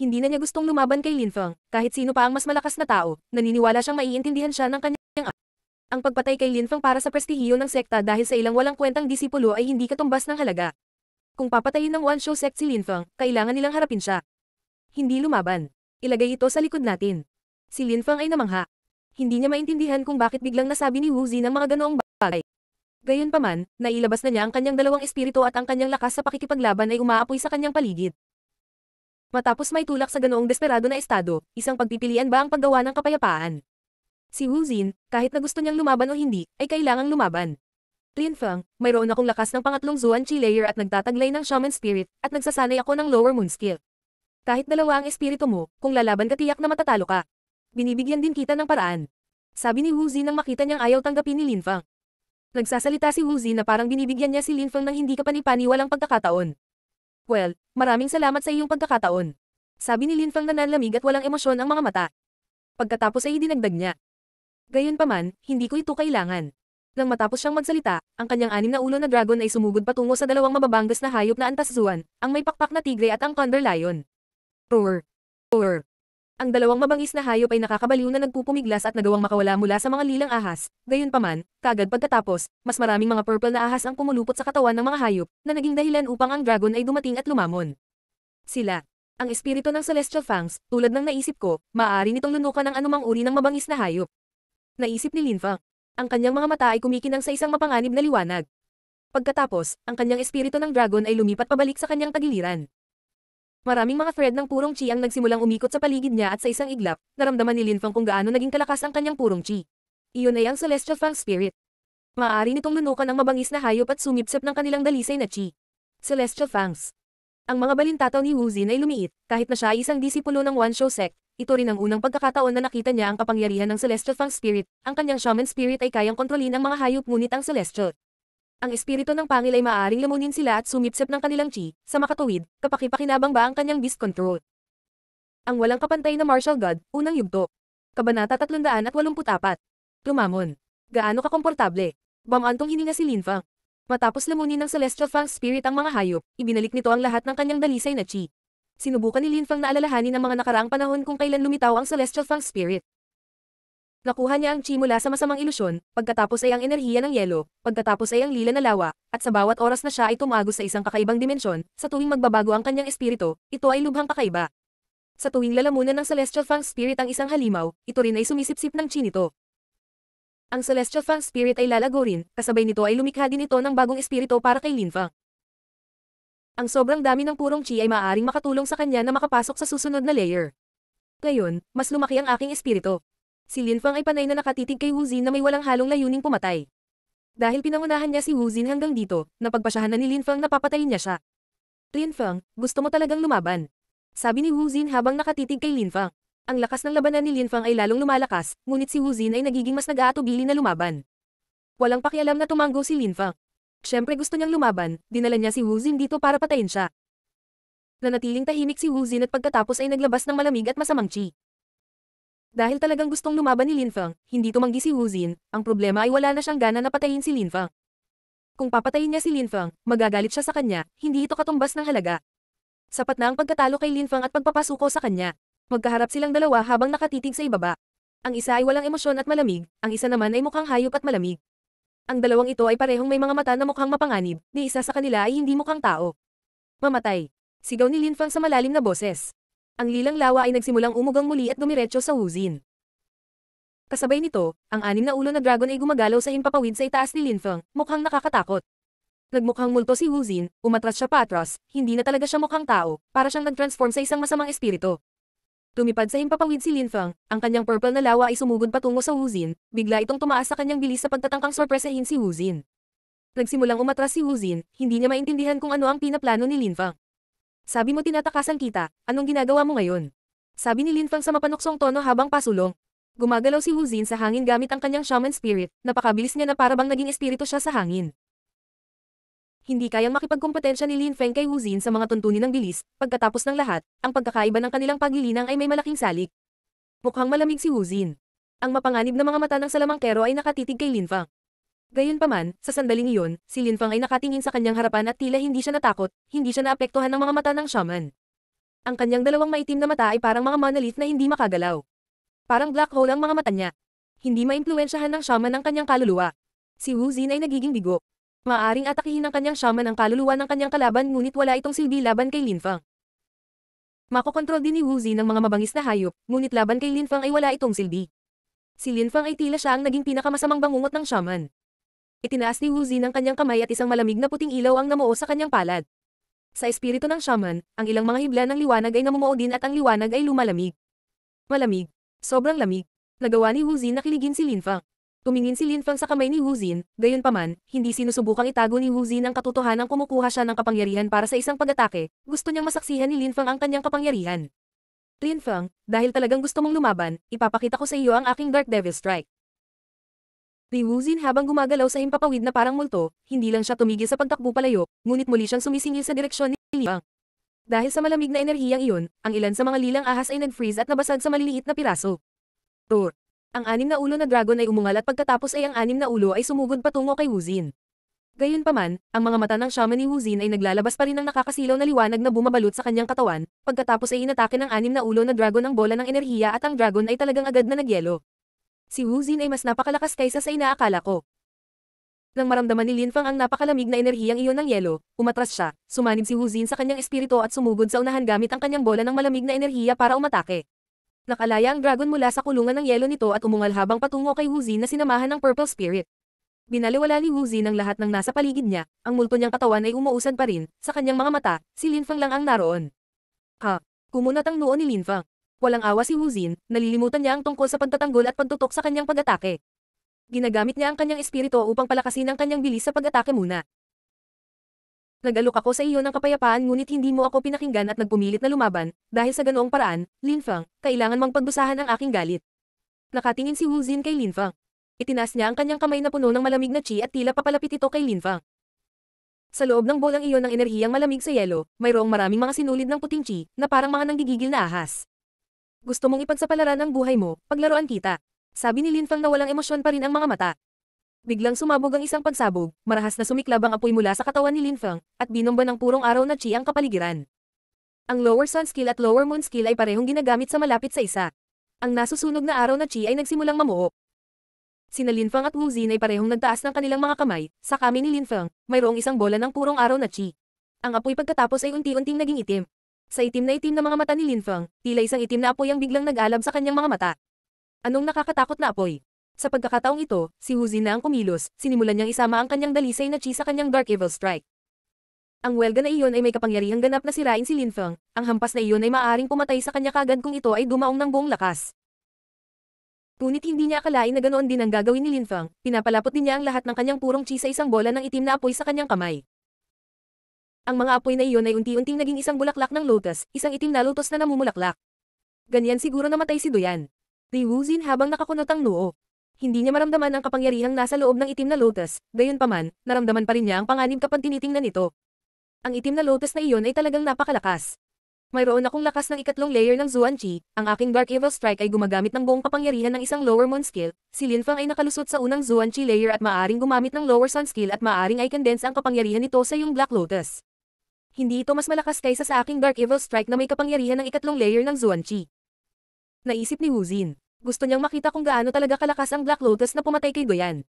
Hindi na niya gustong lumaban kay Lin Feng, kahit sino pa ang mas malakas na tao, naniniwala siyang maiintindihan siya ng kanyang Ang pagpatay kay Lin Feng para sa prestihiyo ng sekta dahil sa ilang walang kwentang disipulo ay hindi katumbas ng halaga. Kung papatayin ng One Show sect si Lin Feng, kailangan nilang harapin siya. Hindi lumaban. Ilagay ito sa likod natin. Si Lin Fang ay namangha. Hindi niya maintindihan kung bakit biglang nasabi ni Wu Zi ng mga ganoong bagay. Gayunpaman, nailabas na niya ang kanyang dalawang espiritu at ang kanyang lakas sa pakikipaglaban ay umaapoy sa kanyang paligid. Matapos may tulak sa ganoong desperado na estado, isang pagpipilian ba ang paggawa ng kapayapaan? Si Wu Jin, kahit na gusto niyang lumaban o hindi, ay kailangang lumaban. Lin Feng, mayroon akong lakas ng pangatlong Zuan Chi layer at nagtataglay ng Shaman Spirit, at nagsasanay ako ng Lower Moon Skill. Kahit dalawa ang espiritu mo, kung lalaban ka tiyak na matatalo ka. Binibigyan din kita ng paraan. Sabi ni Wu Zi nang makita niyang ayaw tanggapin ni Lin Fang. Nagsasalita si Wu Zi na parang binibigyan niya si Lin Fang ng hindi kapanipaniwalang pagkakataon. Well, maraming salamat sa iyong pagkakataon. Sabi ni Lin Fang na nanlamig at walang emosyon ang mga mata. Pagkatapos ay dinagdag niya. Gayunpaman, hindi ko ito kailangan. Nang matapos siyang magsalita, ang kanyang anim na ulo na dragon ay sumugod patungo sa dalawang mababanggas na hayop na antaszuan, ang may pakpak na tigre at ang condor lion. Roar! Roar! Ang dalawang mabangis na hayop ay nakakabaliw na nagpupumiglas at nagawang makawala mula sa mga lilang ahas. Gayunpaman, kagad pagkatapos, mas maraming mga purple na ahas ang kumulupot sa katawan ng mga hayop na naging dahilan upang ang dragon ay dumating at lumamon. Sila. Ang espiritu ng Celestial Fangs, tulad ng naisip ko, maaari nitong lunukan ng anumang uri ng mabangis na hayop. Naisip ni Linfang. Ang kanyang mga mata ay kumikinang sa isang mapanganib na liwanag. Pagkatapos, ang kanyang espiritu ng dragon ay lumipat pabalik sa kanyang tagiliran. Maraming mga thread ng purong chi ang nagsimulang umikot sa paligid niya at sa isang iglap, naramdaman ni Lin Linfang kung gaano naging kalakas ang kanyang purong chi. Iyon ay ang Celestial Fang Spirit. Maari nitong lunukan ang mabangis na hayop at sumipsip ng kanilang dalisay na chi. Celestial Fangs. Ang mga balintataw ni Wu Zin ay lumiit, kahit na siya ay isang disipulo ng One Show Sect, ito rin ang unang pagkakataon na nakita niya ang kapangyarihan ng Celestial Fang Spirit, ang kanyang Shaman Spirit ay kayang kontrolin ang mga hayop ngunit ang Celestial ang espiritu ng pangil ay maaaring lamunin sila at sumipsip ng kanilang chi, sa makatuwid, kapakipakinabang ba ang kanyang beast control. Ang walang kapantay na martial god, unang yugto. Kabanata 384. Lumamon. Gaano ka komportable? Bamantong hininga si Lin Fang. Matapos lumunin ng Celestial fang spirit ang mga hayop, ibinalik nito ang lahat ng kanyang dalisay na chi. Sinubukan ni Lin Fang na alalahanin ang mga nakaraang panahon kung kailan lumitaw ang Celestial fang spirit, Nakuha niya ang chi mula sa masamang ilusyon, pagkatapos ay ang enerhiya ng yelo, pagkatapos ay ang lila na lawa, at sa bawat oras na siya ay tumagos sa isang kakaibang dimensyon, sa tuwing magbabago ang kanyang espiritu, ito ay lubhang kakaiba. Sa tuwing lalamunan ng Celestial Fang Spirit ang isang halimaw, ito rin ay sumisipsip ng chi nito. Ang Celestial Fang Spirit ay lalago rin, kasabay nito ay lumikha din ito ng bagong espiritu para kay Lin Fang. Ang sobrang dami ng purong chi ay maaaring makatulong sa kanya na makapasok sa susunod na layer. Ngayon, mas lumaki ang aking espiritu. Si Lin Fang ay panay na nakatitig kay Wu Jin na may walang halong layuning pumatay. Dahil pinangunahan niya si Wu Jin hanggang dito, napagpasyahan na ni Lin Fang na papatayin niya siya. Lin Fang, gusto mo talagang lumaban. Sabi ni Wu Jin habang nakatitig kay Lin Fang. Ang lakas ng labanan ni Lin Fang ay lalong lumalakas, ngunit si Wu Jin ay nagiging mas nag-aatubili na lumaban. Walang pakialam na tumanggo si Lin Fang. Siyempre gusto niyang lumaban, dinala niya si Wu Jin dito para patayin siya. Nanatiling tahimik si Wu Jin at pagkatapos ay naglabas ng malamig at masamang chi. Dahil talagang gustong lumaban ni Lin Feng, hindi tumanggi si Wu Xin, ang problema ay wala na siyang gana na patayin si Lin Feng. Kung papatayin niya si Lin Feng, magagalit siya sa kanya, hindi ito katumbas ng halaga. Sapat na ang pagkatalo kay Lin Feng at pagpapasuko sa kanya. Magkaharap silang dalawa habang nakatitig sa ibaba. Ang isa ay walang emosyon at malamig, ang isa naman ay mukhang hayop at malamig. Ang dalawang ito ay parehong may mga mata na mukhang mapanganib, ni isa sa kanila ay hindi mukhang tao. Mamatay. Sigaw ni Lin Feng sa malalim na boses ang lilang lawa ay nagsimulang umugang muli at dumiretso sa Wuzin. Kasabay nito, ang anim na ulo na dragon ay gumagalaw sa himpapawid sa itaas ni Linfeng, mukhang nakakatakot. Nagmukhang multo si Wuzin, umatras siya patras, hindi na talaga siya mukhang tao, para siyang nag-transform sa isang masamang espiritu. Tumipad sa himpapawid si Linfeng, ang kanyang purple na lawa ay sumugod patungo sa Wuzin, bigla itong tumaas sa kanyang bilis sa pagtatangkang sorpresahin si Wuzin. Nagsimulang umatras si Wuzin, hindi niya maintindihan kung ano ang pinaplano ni Linfang. Sabi mo tinatakasan kita, anong ginagawa mo ngayon? Sabi ni Lin Feng sa mapanuksong tono habang pasulong. Gumagalaw si Huzin sa hangin gamit ang kanyang shaman spirit, napakabilis niya na parabang naging espiritu siya sa hangin. Hindi kayang makipagkompetensya ni Lin Feng kay Huzin sa mga tuntunin ng bilis, pagkatapos ng lahat, ang pagkakaiba ng kanilang paglilinang ay may malaking salik. Mukhang malamig si Huzin. Ang mapanganib na mga mata ng salamangkero ay nakatitig kay Lin Feng. Gayunpaman, sa sandaling iyon, si Lin Fang ay nakatingin sa kanyang harapan at tila hindi siya natakot, hindi siya naapektuhan ng mga mata ng shaman. Ang kanyang dalawang maitim na mata ay parang mga monolith na hindi makagalaw. Parang black hole ang mga mata niya. Hindi maimpluwensyahan ng shaman ang kanyang kaluluwa. Si Wu Jin ay nagiging bigo. Maaring atakihin ng kanyang shaman ang kaluluwa ng kanyang kalaban ngunit wala itong silbi laban kay Lin Fang. Makokontrol din ni Wu Jin ang mga mabangis na hayop, ngunit laban kay Lin Fang ay wala itong silbi. Si Lin Fang ay tila siya ang naging pinakamasamang bangungot ng shaman. Itinaas ni Wuzin ng kanyang kamay at isang malamig na puting ilaw ang namuo sa kanyang palad. Sa espiritu ng shaman, ang ilang mga hibla ng liwanag ay namumuo din at ang liwanag ay lumalamig. Malamig. Sobrang lamig. Nagawa ni Wuzin na kiligin si Linfang. Tumingin si Linfang sa kamay ni Wuzin, gayunpaman, hindi sinusubukang itago ni Wuzin ang katotohanang kumukuha siya ng kapangyarihan para sa isang pag-atake, gusto niyang masaksihan ni Linfang ang kanyang kapangyarihan. Linfang, dahil talagang gusto mong lumaban, ipapakita ko sa iyo ang aking Dark Devil Strike. Li Wuzin habang gumagalaw sa himpapawid na parang multo, hindi lang siya tumigil sa pagtakbo palayo, ngunit muli siyang sumisingil sa direksyon ni Li Bang. Dahil sa malamig na enerhiyang iyon, ang ilan sa mga lilang ahas ay nag-freeze at nabasag sa maliliit na piraso. Tor. Ang anim na ulo na dragon ay umungal at pagkatapos ay ang anim na ulo ay sumugod patungo kay Wuzin. Gayunpaman, ang mga mata ng shaman ni Wuzin ay naglalabas pa rin ng nakakasilaw na liwanag na bumabalot sa kanyang katawan, pagkatapos ay inatake ng anim na ulo na dragon ang bola ng enerhiya at ang dragon ay talagang agad na nagyelo. Si Wu Jin ay mas napakalakas kaysa sa inaakala ko. Nang maramdaman ni Lin Fang ang napakalamig na enerhiyang iyon ng yelo, umatras siya, sumanib si Wu Jin sa kanyang espirito at sumugod sa unahan gamit ang kanyang bola ng malamig na enerhiya para umatake. Nakalaya ang dragon mula sa kulungan ng yelo nito at umungal habang patungo kay Wuzin na sinamahan ng Purple Spirit. Binaliwala ni Wuzin ang lahat ng nasa paligid niya, ang multo niyang katawan ay umuusad pa rin, sa kanyang mga mata, si Lin Fang lang ang naroon. Ha! Kumunat ang noon ni Lin Fang. Walang awa si Wuzin, nalilimutan niya ang tungkol sa pantatanggol at pantutok sa kanyang pag-atake. Ginagamit niya ang kanyang espiritu upang palakasin ang kanyang bilis sa pag-atake muna. Nagalok ako sa iyo ng kapayapaan ngunit hindi mo ako pinakinggan at nagpumilit na lumaban, dahil sa ganoong paraan, Lin Linfang, kailangan mang pagdusahan ang aking galit. Nakatingin si Wuzin kay Lin Linfang. Itinaas niya ang kanyang kamay na puno ng malamig na chi at tila papalapit ito kay Lin Linfang. Sa loob ng bolang iyon ng enerhiyang malamig sa yelo, mayroong maraming mga sinulid ng puting chi, na parang mga nanggigigil na ahas. Gusto mong ipagsapalaran ang buhay mo, paglaruan kita. Sabi ni Lin Linfang na walang emosyon pa rin ang mga mata. Biglang sumabog ang isang pagsabog, marahas na sumiklab ang apoy mula sa katawan ni Lin Linfang, at binomba ng purong araw na chi ang kapaligiran. Ang lower sun skill at lower moon skill ay parehong ginagamit sa malapit sa isa. Ang nasusunog na araw na chi ay nagsimulang mamuo. Sina Lin Linfang at Wuzin ay parehong nagtaas ng kanilang mga kamay, sa kami ni Linfang, mayroong isang bola ng purong araw na chi. Ang apoy pagkatapos ay unti-unting naging itim, sa itim na itim na mga mata ni Lin Feng, tila isang itim na apoy ang biglang nag-alab sa kanyang mga mata. Anong nakakatakot na apoy? Sa pagkakataong ito, si Huzi na ang kumilos, sinimulan niyang isama ang kanyang dalisay na chi sa kanyang Dark Evil Strike. Ang welga na iyon ay may kapangyarihang ganap na sirain si Lin Feng, ang hampas na iyon ay maaaring pumatay sa kanya kagad kung ito ay dumaong ng buong lakas. Ngunit hindi niya akalain na ganoon din ang gagawin ni Lin Feng, pinapalapot din niya ang lahat ng kanyang purong chi sa isang bola ng itim na apoy sa kanyang kamay. Ang mga apoy na iyon ay unti-unting naging isang bulaklak ng lotus, isang itim na lotus na namumulaklak. Ganyan siguro namatay si Doyan. Li Wuzin habang nakakunot ang noo. Hindi niya maramdaman ang kapangyarihang nasa loob ng itim na lotus, gayon paman, naramdaman pa rin niya ang panganib kapag tinitingnan nito. Ang itim na lotus na iyon ay talagang napakalakas. Mayroon akong lakas ng ikatlong layer ng Zuan Chi, ang aking Dark Evil Strike ay gumagamit ng buong kapangyarihan ng isang lower moon skill, si Lin Fang ay nakalusot sa unang Zuan Chi layer at maaring gumamit ng lower sun skill at maaring ay condense ang kapangyarihan nito sa iyong Black Lotus. Hindi ito mas malakas kaysa sa aking Dark Evil Strike na may kapangyarihan ng ikatlong layer ng Zuanchi. Naisip ni Wuzin. Gusto niyang makita kung gaano talaga kalakas ang Black Lotus na pumatay kay Goyan.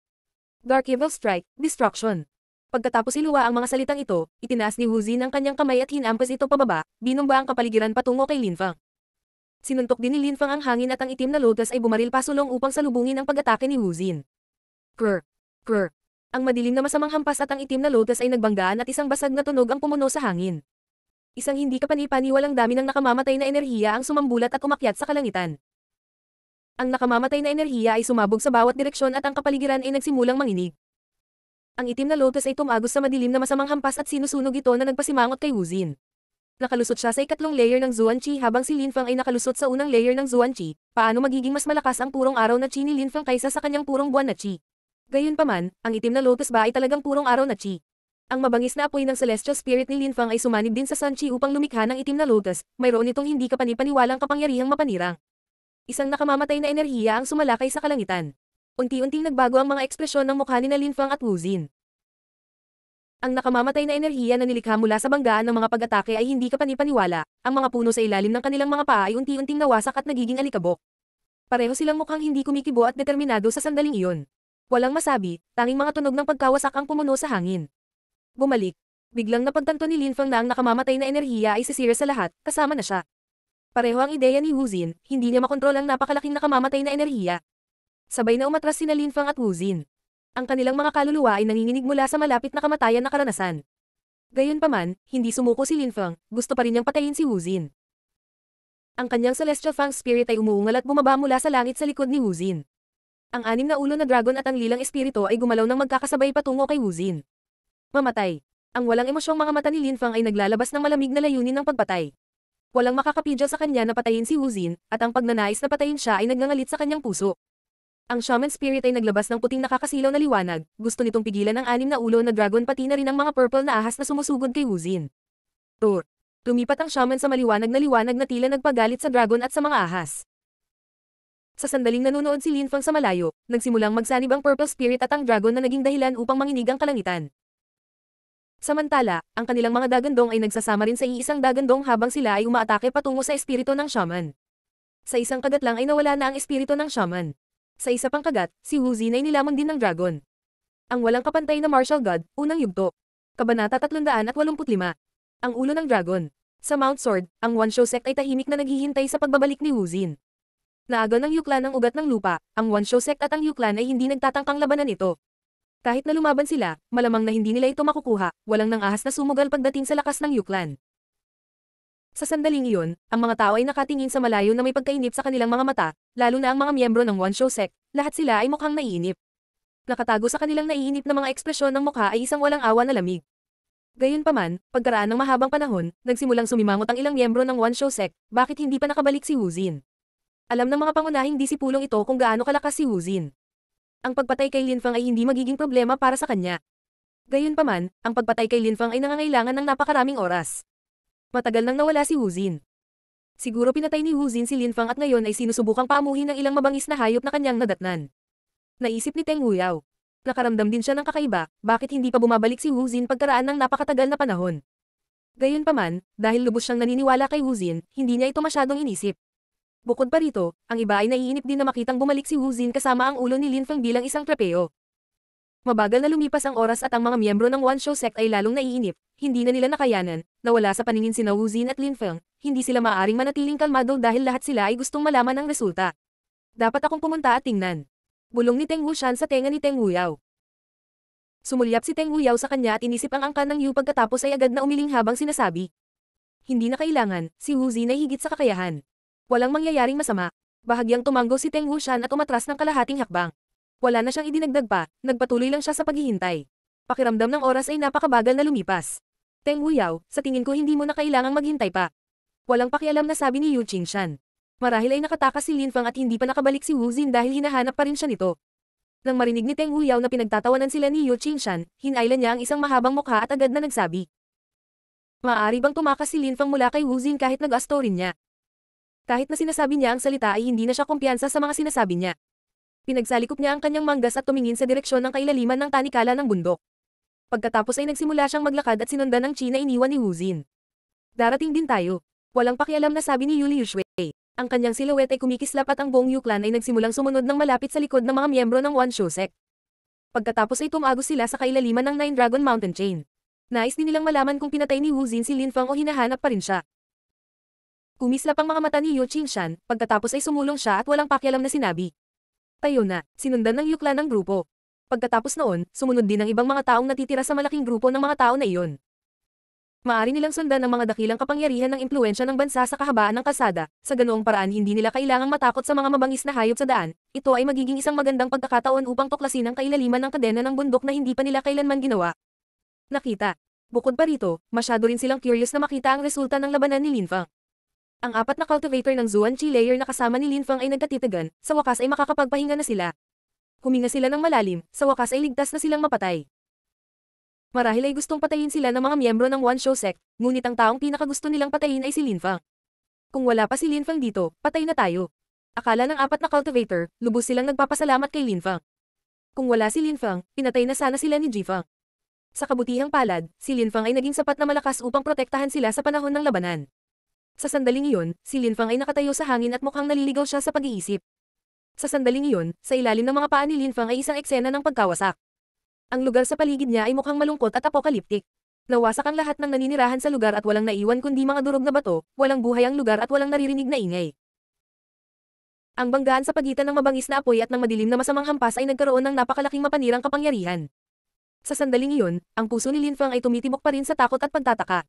Dark Evil Strike, Destruction. Pagkatapos iluwa ang mga salitang ito, itinaas ni Wuzin ang kanyang kamay at hinampas ito pababa, binumba ang kapaligiran patungo kay Lin Linfang. Sinuntok din ni Lin Linfang ang hangin at ang itim na lotus ay bumaril pasulong upang salubungin ang pag-atake ni Wuzin. Krr! Krr! Ang madilim na masamang hampas at ang itim na lotus ay nagbanggaan at isang basag na tunog ang pumuno sa hangin. Isang hindi kapanipaniwalang dami ng nakamamatay na enerhiya ang sumambulat at umakyat sa kalangitan. Ang nakamamatay na enerhiya ay sumabog sa bawat direksyon at ang kapaligiran ay nagsimulang manginig. Ang itim na lotus ay tumagos sa madilim na masamang hampas at sinusunog ito na nagpasimangot kay Wuzin. Nakalusot siya sa ikatlong layer ng Zuan Chi habang si Lin Linfang ay nakalusot sa unang layer ng Zuan Chi. Paano magiging mas malakas ang purong araw na Chi ni Lin Linfang kaysa sa kanyang purong buwan na Chi? Gayunpaman, ang itim na lotus ba ay talagang purong araw na chi. Ang mabangis na apoy ng celestial spirit ni Lin Fang ay sumanib din sa San Chi upang lumikha ng itim na lotus, mayroon itong hindi kapanipaniwalang kapangyarihang mapanirang. Isang nakamamatay na enerhiya ang sumalakay sa kalangitan. Unti-unting nagbago ang mga ekspresyon ng mukha ni na Fang at Wu Wuzin. Ang nakamamatay na enerhiya na nilikha mula sa banggaan ng mga pag-atake ay hindi kapanipaniwala, ang mga puno sa ilalim ng kanilang mga paa ay unti-unting nawasak at nagiging alikabok. Pareho silang mukhang hindi kumikibo at determinado sa sandaling iyon. Walang masabi, tanging mga tunog ng pagkawasak ang pumuno sa hangin. Bumalik. Biglang napagtanto ni Lin Feng na ang nakamamatay na enerhiya ay sisira sa lahat, kasama na siya. Pareho ang ideya ni Wu Jin, hindi niya makontrol ang napakalaking nakamamatay na enerhiya. Sabay na umatras sina Lin Feng at Wu Jin. Ang kanilang mga kaluluwa ay nanginginig mula sa malapit na kamatayan na karanasan. Gayunpaman, hindi sumuko si Lin Feng, gusto pa rin niyang patayin si Wu Jin. Ang kanyang celestial fang spirit ay umuungal at bumaba mula sa langit sa likod ni Wu Jin. Ang anim na ulo na dragon at ang lilang espiritu ay gumalaw ng magkakasabay patungo kay Wuzin. Mamatay. Ang walang emosyong mga mata ni Lin Fang ay naglalabas ng malamig na layunin ng pagpatay. Walang makakapidya sa kanya na patayin si Wuzin, at ang pagnanais na patayin siya ay nagngangalit sa kanyang puso. Ang shaman spirit ay naglabas ng puting nakakasilaw na liwanag, gusto nitong pigilan ang anim na ulo na dragon pati na rin ang mga purple na ahas na sumusugod kay Wuzin. Tur. Lumipat ang shaman sa maliwanag na liwanag na tila nagpagalit sa dragon at sa mga ahas. Sa sandaling nanonood si Lin Fang sa malayo, nagsimulang magsanib ang Purple Spirit at ang Dragon na naging dahilan upang manginig ang kalangitan. Samantala, ang kanilang mga dagandong ay nagsasama rin sa iisang dagandong habang sila ay umaatake patungo sa espiritu ng shaman. Sa isang kagat lang ay nawala na ang espiritu ng shaman. Sa isa pang kagat, si Wu Zin ay nilamon din ng dragon. Ang walang kapantay na martial god, unang yugto. Kabanata 385. Ang ulo ng dragon. Sa Mount Sword, ang One Show Sect ay tahimik na naghihintay sa pagbabalik ni Wu Zin. Naaga ng Yuklan ang ugat ng lupa, ang Wansho sect at ang Yuklan ay hindi nagtatangkang labanan ito. Kahit na lumaban sila, malamang na hindi nila ito makukuha, walang nang ahas na sumugal pagdating sa lakas ng Yuklan. Sa sandaling iyon, ang mga tao ay nakatingin sa malayo na may pagkainip sa kanilang mga mata, lalo na ang mga miyembro ng Wansho sect, lahat sila ay mukhang naiinip. Nakatago sa kanilang naiinip na mga ekspresyon ng mukha ay isang walang awa na lamig. Gayunpaman, pagkaraan ng mahabang panahon, nagsimulang sumimangot ang ilang miyembro ng Wansho sect, bakit hindi pa nakabalik si Wuzin? Alam ng mga pangunahing disipulong ito kung gaano kalakas si Wuzin. Ang pagpatay kay Lin Fang ay hindi magiging problema para sa kanya. Gayunpaman, ang pagpatay kay Lin Fang ay nangangailangan ng napakaraming oras. Matagal nang nawala si Wuzin. Siguro pinatay ni Wuzin si Lin Fang at ngayon ay sinusubukang paamuhin ng ilang mabangis na hayop na kanyang nadatnan. Naisip ni Teng Huyaw. Nakaramdam din siya ng kakaiba, bakit hindi pa bumabalik si Wuzin pagkaraan ng napakatagal na panahon. Gayunpaman, dahil lubos siyang naniniwala kay Wuzin, hindi niya ito masyadong inisip. Bukod pa rito, ang iba ay naiinip din na makitang bumalik si Wu Jin kasama ang ulo ni Lin Feng bilang isang trapeo. Mabagal na lumipas ang oras at ang mga miyembro ng One Show Sect ay lalong naiinip, hindi na nila nakayanan, nawala sa paningin sina Wu Jin at Lin Feng, hindi sila maaring manatiling kalmado dahil lahat sila ay gustong malaman ang resulta. Dapat akong pumunta at tingnan. Bulong ni Teng Wu Shan sa tenga ni Teng Wu Yao. Sumulyap si Teng Wu Yao sa kanya at inisip ang angkan ng Yu pagkatapos ay agad na umiling habang sinasabi. Hindi na kailangan, si Wu Jin ay higit sa kakayahan. Walang mangyayaring masama. Bahagyang tumanggo si Teng Wushan at umatras ng kalahating hakbang. Wala na siyang idinagdag pa, nagpatuloy lang siya sa paghihintay. Pakiramdam ng oras ay napakabagal na lumipas. Teng Wuyao, sa tingin ko hindi mo na kailangang maghintay pa. Walang pakialam na sabi ni Yu Qingshan. Marahil ay nakatakas si Lin Fang at hindi pa nakabalik si Wu Xin dahil hinahanap pa rin siya nito. Nang marinig ni Teng Wuyao na pinagtatawanan sila ni Yu Qingshan, hinailan niya ang isang mahabang mukha at agad na nagsabi. Maari bang tumakas si Lin Fang mula kay Wu Xin kahit nag-asto rin niya? Kahit na sinasabi niya ang salita ay hindi na siya kumpiyansa sa mga sinasabi niya. Pinagsalikop niya ang kanyang manggas at tumingin sa direksyon ng kailaliman ng tanikala ng bundok. Pagkatapos ay nagsimula siyang maglakad at sinundan ng China iniwan ni Wuzin. Darating din tayo. Walang pakialam na sabi ni Yuli Yushui. Ang kanyang silhouette ay kumikislap at ang buong Yuklan ay nagsimulang sumunod ng malapit sa likod ng mga miyembro ng One Shosek. Pagkatapos ay tumagos sila sa kailaliman ng Nine Dragon Mountain Chain. Nais din nilang malaman kung pinatay ni Wuzin si Lin Fang o hinahanap pa rin siya. Kumislap ang mga mata ni Yu Qingshan, pagkatapos ay sumulong siya at walang pakialam na sinabi. Tayo na, sinundan ng yukla ng grupo. Pagkatapos noon, sumunod din ang ibang mga taong natitira sa malaking grupo ng mga tao na iyon. Maari nilang sundan ang mga dakilang kapangyarihan ng impluensya ng bansa sa kahabaan ng kasada, sa ganoong paraan hindi nila kailangang matakot sa mga mabangis na hayop sa daan, ito ay magiging isang magandang pagkakataon upang tuklasin ang kailaliman ng kadena ng bundok na hindi pa nila kailanman ginawa. Nakita, Bukod pa rito, masyado rin silang curious na makita ang resulta ng labanan ni Linfang. Ang apat na cultivator ng Zuan Chi layer na kasama ni Lin Fang ay nagkatitigan, sa wakas ay makakapagpahinga na sila. Huminga sila ng malalim, sa wakas ay ligtas na silang mapatay. Marahil ay gustong patayin sila ng mga miyembro ng One Show Sect, ngunit ang taong pinakagusto nilang patayin ay si Lin Fang. Kung wala pa si Lin Fang dito, patay na tayo. Akala ng apat na cultivator, lubos silang nagpapasalamat kay Lin Fang. Kung wala si Lin Fang, pinatay na sana sila ni Jifang. Sa kabutihang palad, si Lin Fang ay naging sapat na malakas upang protektahan sila sa panahon ng labanan. Sa sandaling iyon, si Lin Fang ay nakatayo sa hangin at mukhang naliligaw siya sa pag-iisip. Sa sandaling iyon, sa ilalim ng mga paa ni Lin Fang ay isang eksena ng pagkawasak. Ang lugar sa paligid niya ay mukhang malungkot at apokaliptik. Nawasak ang lahat ng naninirahan sa lugar at walang naiwan kundi mga durog na bato, walang buhay ang lugar at walang naririnig na ingay. Ang banggaan sa pagitan ng mabangis na apoy at ng madilim na masamang hampas ay nagkaroon ng napakalaking mapanirang kapangyarihan. Sa sandaling iyon, ang puso ni Linfang ay tumitibok pa rin sa takot at pagtataka.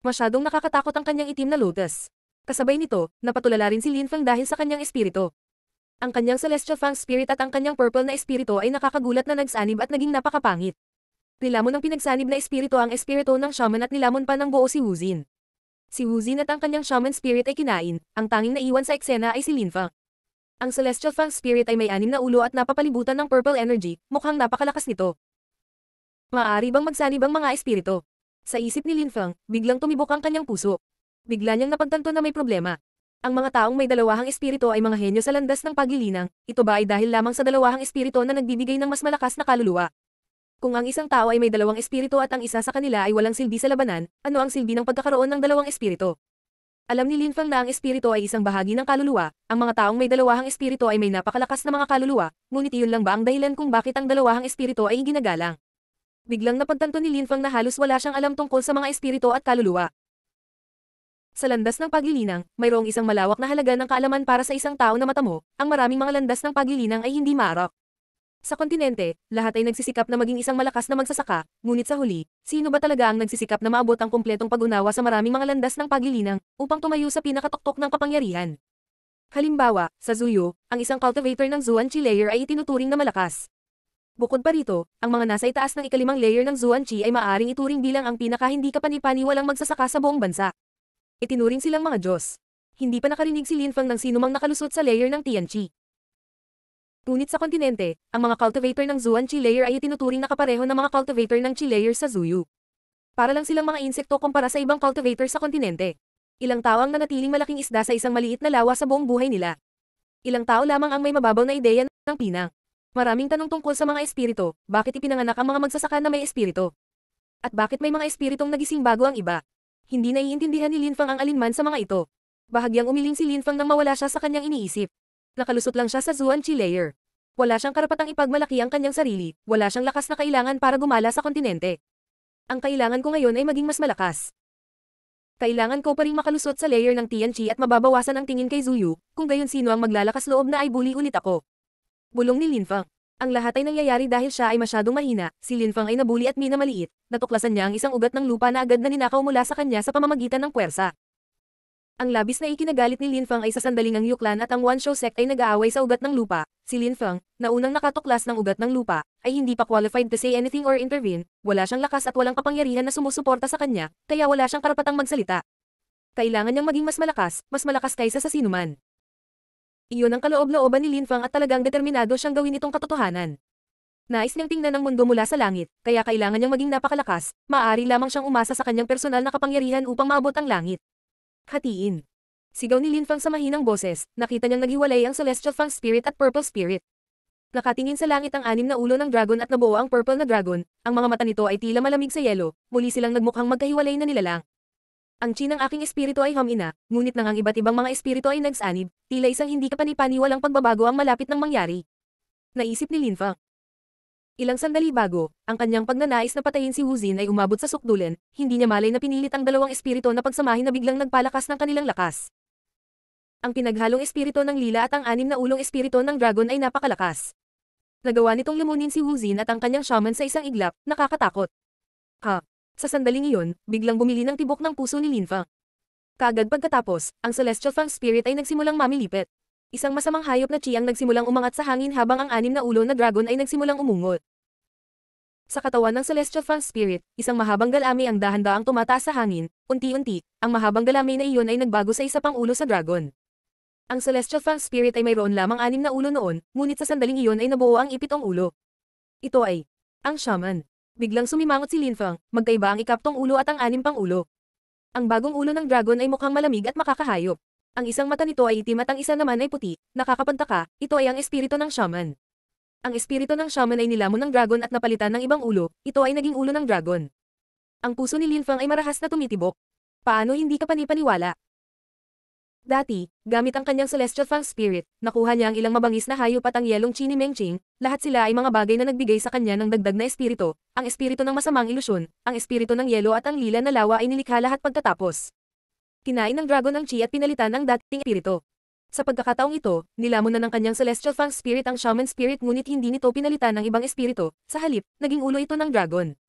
Masyadong nakakatakot ang kanyang itim na lotus. Kasabay nito, napatulala rin si Lin Feng dahil sa kanyang espiritu. Ang kanyang celestial fang spirit at ang kanyang purple na espiritu ay nakakagulat na nagsanib at naging napakapangit. Nilamon ng pinagsanib na espiritu ang espiritu ng shaman at nilamon pa ng buo si Wuzin. Si Wuzin at ang kanyang shaman spirit ay kinain, ang tanging naiwan sa eksena ay si Lin Feng. Ang Celestial Fang Spirit ay may anim na ulo at napapalibutan ng purple energy, mukhang napakalakas nito. Maari bang magsanib ang mga espiritu? Sa isip ni Lin Feng, biglang tumibok ang kanyang puso. Bigla niyang napagtanto na may problema. Ang mga taong may dalawahang espiritu ay mga henyo sa landas ng pagilinang, ito ba ay dahil lamang sa dalawahang espiritu na nagbibigay ng mas malakas na kaluluwa? Kung ang isang tao ay may dalawang espiritu at ang isa sa kanila ay walang silbi sa labanan, ano ang silbi ng pagkakaroon ng dalawang espiritu? Alam ni Lin Feng na ang espiritu ay isang bahagi ng kaluluwa, ang mga taong may dalawahang espiritu ay may napakalakas na mga kaluluwa, ngunit iyon lang ba ang dahilan kung bakit ang dalawahang espiritu ay ginagalang? Biglang napagtanto ni Lin Fang na halos wala siyang alam tungkol sa mga espirito at kaluluwa. Sa landas ng paglilinang, mayroong isang malawak na halaga ng kaalaman para sa isang tao na matamo, ang maraming mga landas ng paglilinang ay hindi maarok. Sa kontinente, lahat ay nagsisikap na maging isang malakas na magsasaka, ngunit sa huli, sino ba talaga ang nagsisikap na maabot ang kumpletong pag-unawa sa maraming mga landas ng paglilinang upang tumayo sa pinakatoktok ng kapangyarihan? Halimbawa, sa Zuyo, ang isang cultivator ng Zuan layer ay itinuturing na malakas. Bukod pa rito, ang mga nasa itaas ng ikalimang layer ng Zuanqi ay maaaring ituring bilang ang pinaka hindi kapani magsasaka sa buong bansa. Itinuring silang mga Diyos. Hindi pa nakarinig si Lin Linfang ng sinumang nakalusot sa layer ng Tianqi. Ngunit sa kontinente, ang mga cultivator ng Zuanqi layer ay itinuturing na kapareho ng mga cultivator ng Chi layer sa Zuyu. Para lang silang mga insekto kumpara sa ibang cultivator sa kontinente. Ilang tao ang nanatiling malaking isda sa isang maliit na lawa sa buong buhay nila. Ilang tao lamang ang may mababaw na ideya ng pinang. Maraming tanong tungkol sa mga espiritu, bakit ipinanganak ang mga magsasaka na may espiritu? At bakit may mga espiritong nagising bago ang iba? Hindi naiintindihan ni Linfang ang alinman sa mga ito. Bahagyang umiling si Linfang nang mawala siya sa kanyang iniisip. Nakalusot lang siya sa Zuan Chi layer. Wala siyang karapatang ipagmalaki ang kanyang sarili, wala siyang lakas na kailangan para gumala sa kontinente. Ang kailangan ko ngayon ay maging mas malakas. Kailangan ko pa rin makalusot sa layer ng Tian Chi at mababawasan ang tingin kay Zuyu, kung gayon sino ang maglalakas loob na ay buli ulit ako. Bulong ni Linfang. Ang lahat ay nangyayari dahil siya ay masyadong mahina, si Linfang ay nabuli at minamaliit, natuklasan niya ang isang ugat ng lupa na agad na ninakaw mula sa kanya sa pamamagitan ng puwersa. Ang labis na ikinagalit ni Linfang ay sa sandaling ang Yuklan at ang Wansho sect ay nag-aaway sa ugat ng lupa, si Linfang, na unang nakatuklas ng ugat ng lupa, ay hindi pa qualified to say anything or intervene, wala siyang lakas at walang kapangyarihan na sumusuporta sa kanya, kaya wala siyang karapatang magsalita. Kailangan niyang maging mas malakas, mas malakas kaysa sa sinuman. Iyon ang kaloob-looban ni Lin Fang at talagang determinado siyang gawin itong katotohanan. Nais niyang tingnan ang mundo mula sa langit, kaya kailangan niyang maging napakalakas, maaari lamang siyang umasa sa kanyang personal na kapangyarihan upang maabot ang langit. Hatiin. Sigaw ni Lin Fang sa mahinang boses, nakita niyang naghiwalay ang Celestial Fang Spirit at Purple Spirit. Nakatingin sa langit ang anim na ulo ng dragon at nabuo ang purple na dragon, ang mga mata nito ay tila malamig sa yelo, muli silang nagmukhang magkahiwalay na nilalang. Ang chi aking espiritu ay homina, ngunit nang ang iba't ibang mga espiritu ay nagsanib, tila isang hindi kapanipaniwalang pagbabago ang malapit ng mangyari. Naisip ni Linfa. Ilang sandali bago, ang kanyang pagnanais na patayin si Wuzin ay umabot sa sukdulan, hindi niya malay na pinilit ang dalawang espiritu na pagsamahin na biglang nagpalakas ng kanilang lakas. Ang pinaghalong espiritu ng lila at ang anim na ulong espiritu ng dragon ay napakalakas. Nagawa nitong limunin si Wuzin at ang kanyang shaman sa isang iglap, nakakatakot. Ha! Sa sandaling iyon, biglang bumili ng tibok ng puso ni Linfa. Kagad pagkatapos, ang Celestial Fang Spirit ay nagsimulang mamilipit. Isang masamang hayop na chi ang nagsimulang umangat sa hangin habang ang anim na ulo na dragon ay nagsimulang umungot. Sa katawan ng Celestial Fang Spirit, isang mahabang galami ang dahan-daang tumataas sa hangin, unti-unti, ang mahabang galami na iyon ay nagbago sa isa pang ulo sa dragon. Ang Celestial Fang Spirit ay mayroon lamang anim na ulo noon, ngunit sa sandaling iyon ay nabuo ang ipitong ulo. Ito ay ang shaman. Biglang sumimangot si Linfang, magkaiba ang ikaptong ulo at ang anim pang ulo. Ang bagong ulo ng dragon ay mukhang malamig at makakahayop. Ang isang mata nito ay itim at ang isa naman ay puti, nakakapantaka, ito ay ang espiritu ng shaman. Ang espiritu ng shaman ay nilamon ng dragon at napalitan ng ibang ulo, ito ay naging ulo ng dragon. Ang puso ni Linfang ay marahas na tumitibok. Paano hindi ka panipaniwala? Dati, gamit ang kanyang Celestial Fang Spirit, nakuha niya ang ilang mabangis na hayop at ang yelong Chini Mengching, lahat sila ay mga bagay na nagbigay sa kanya ng dagdag na espirito, ang espirito ng masamang ilusyon, ang espirito ng yelo at ang lila na lawa ay nilikha lahat pagkatapos. Kinain ng dragon ang chi at pinalitan ang dating espirito. Sa pagkakataong ito, nilamon na ng kanyang Celestial Fang Spirit ang Shaman Spirit ngunit hindi nito pinalitan ng ibang espirito, sa halip, naging ulo ito ng dragon.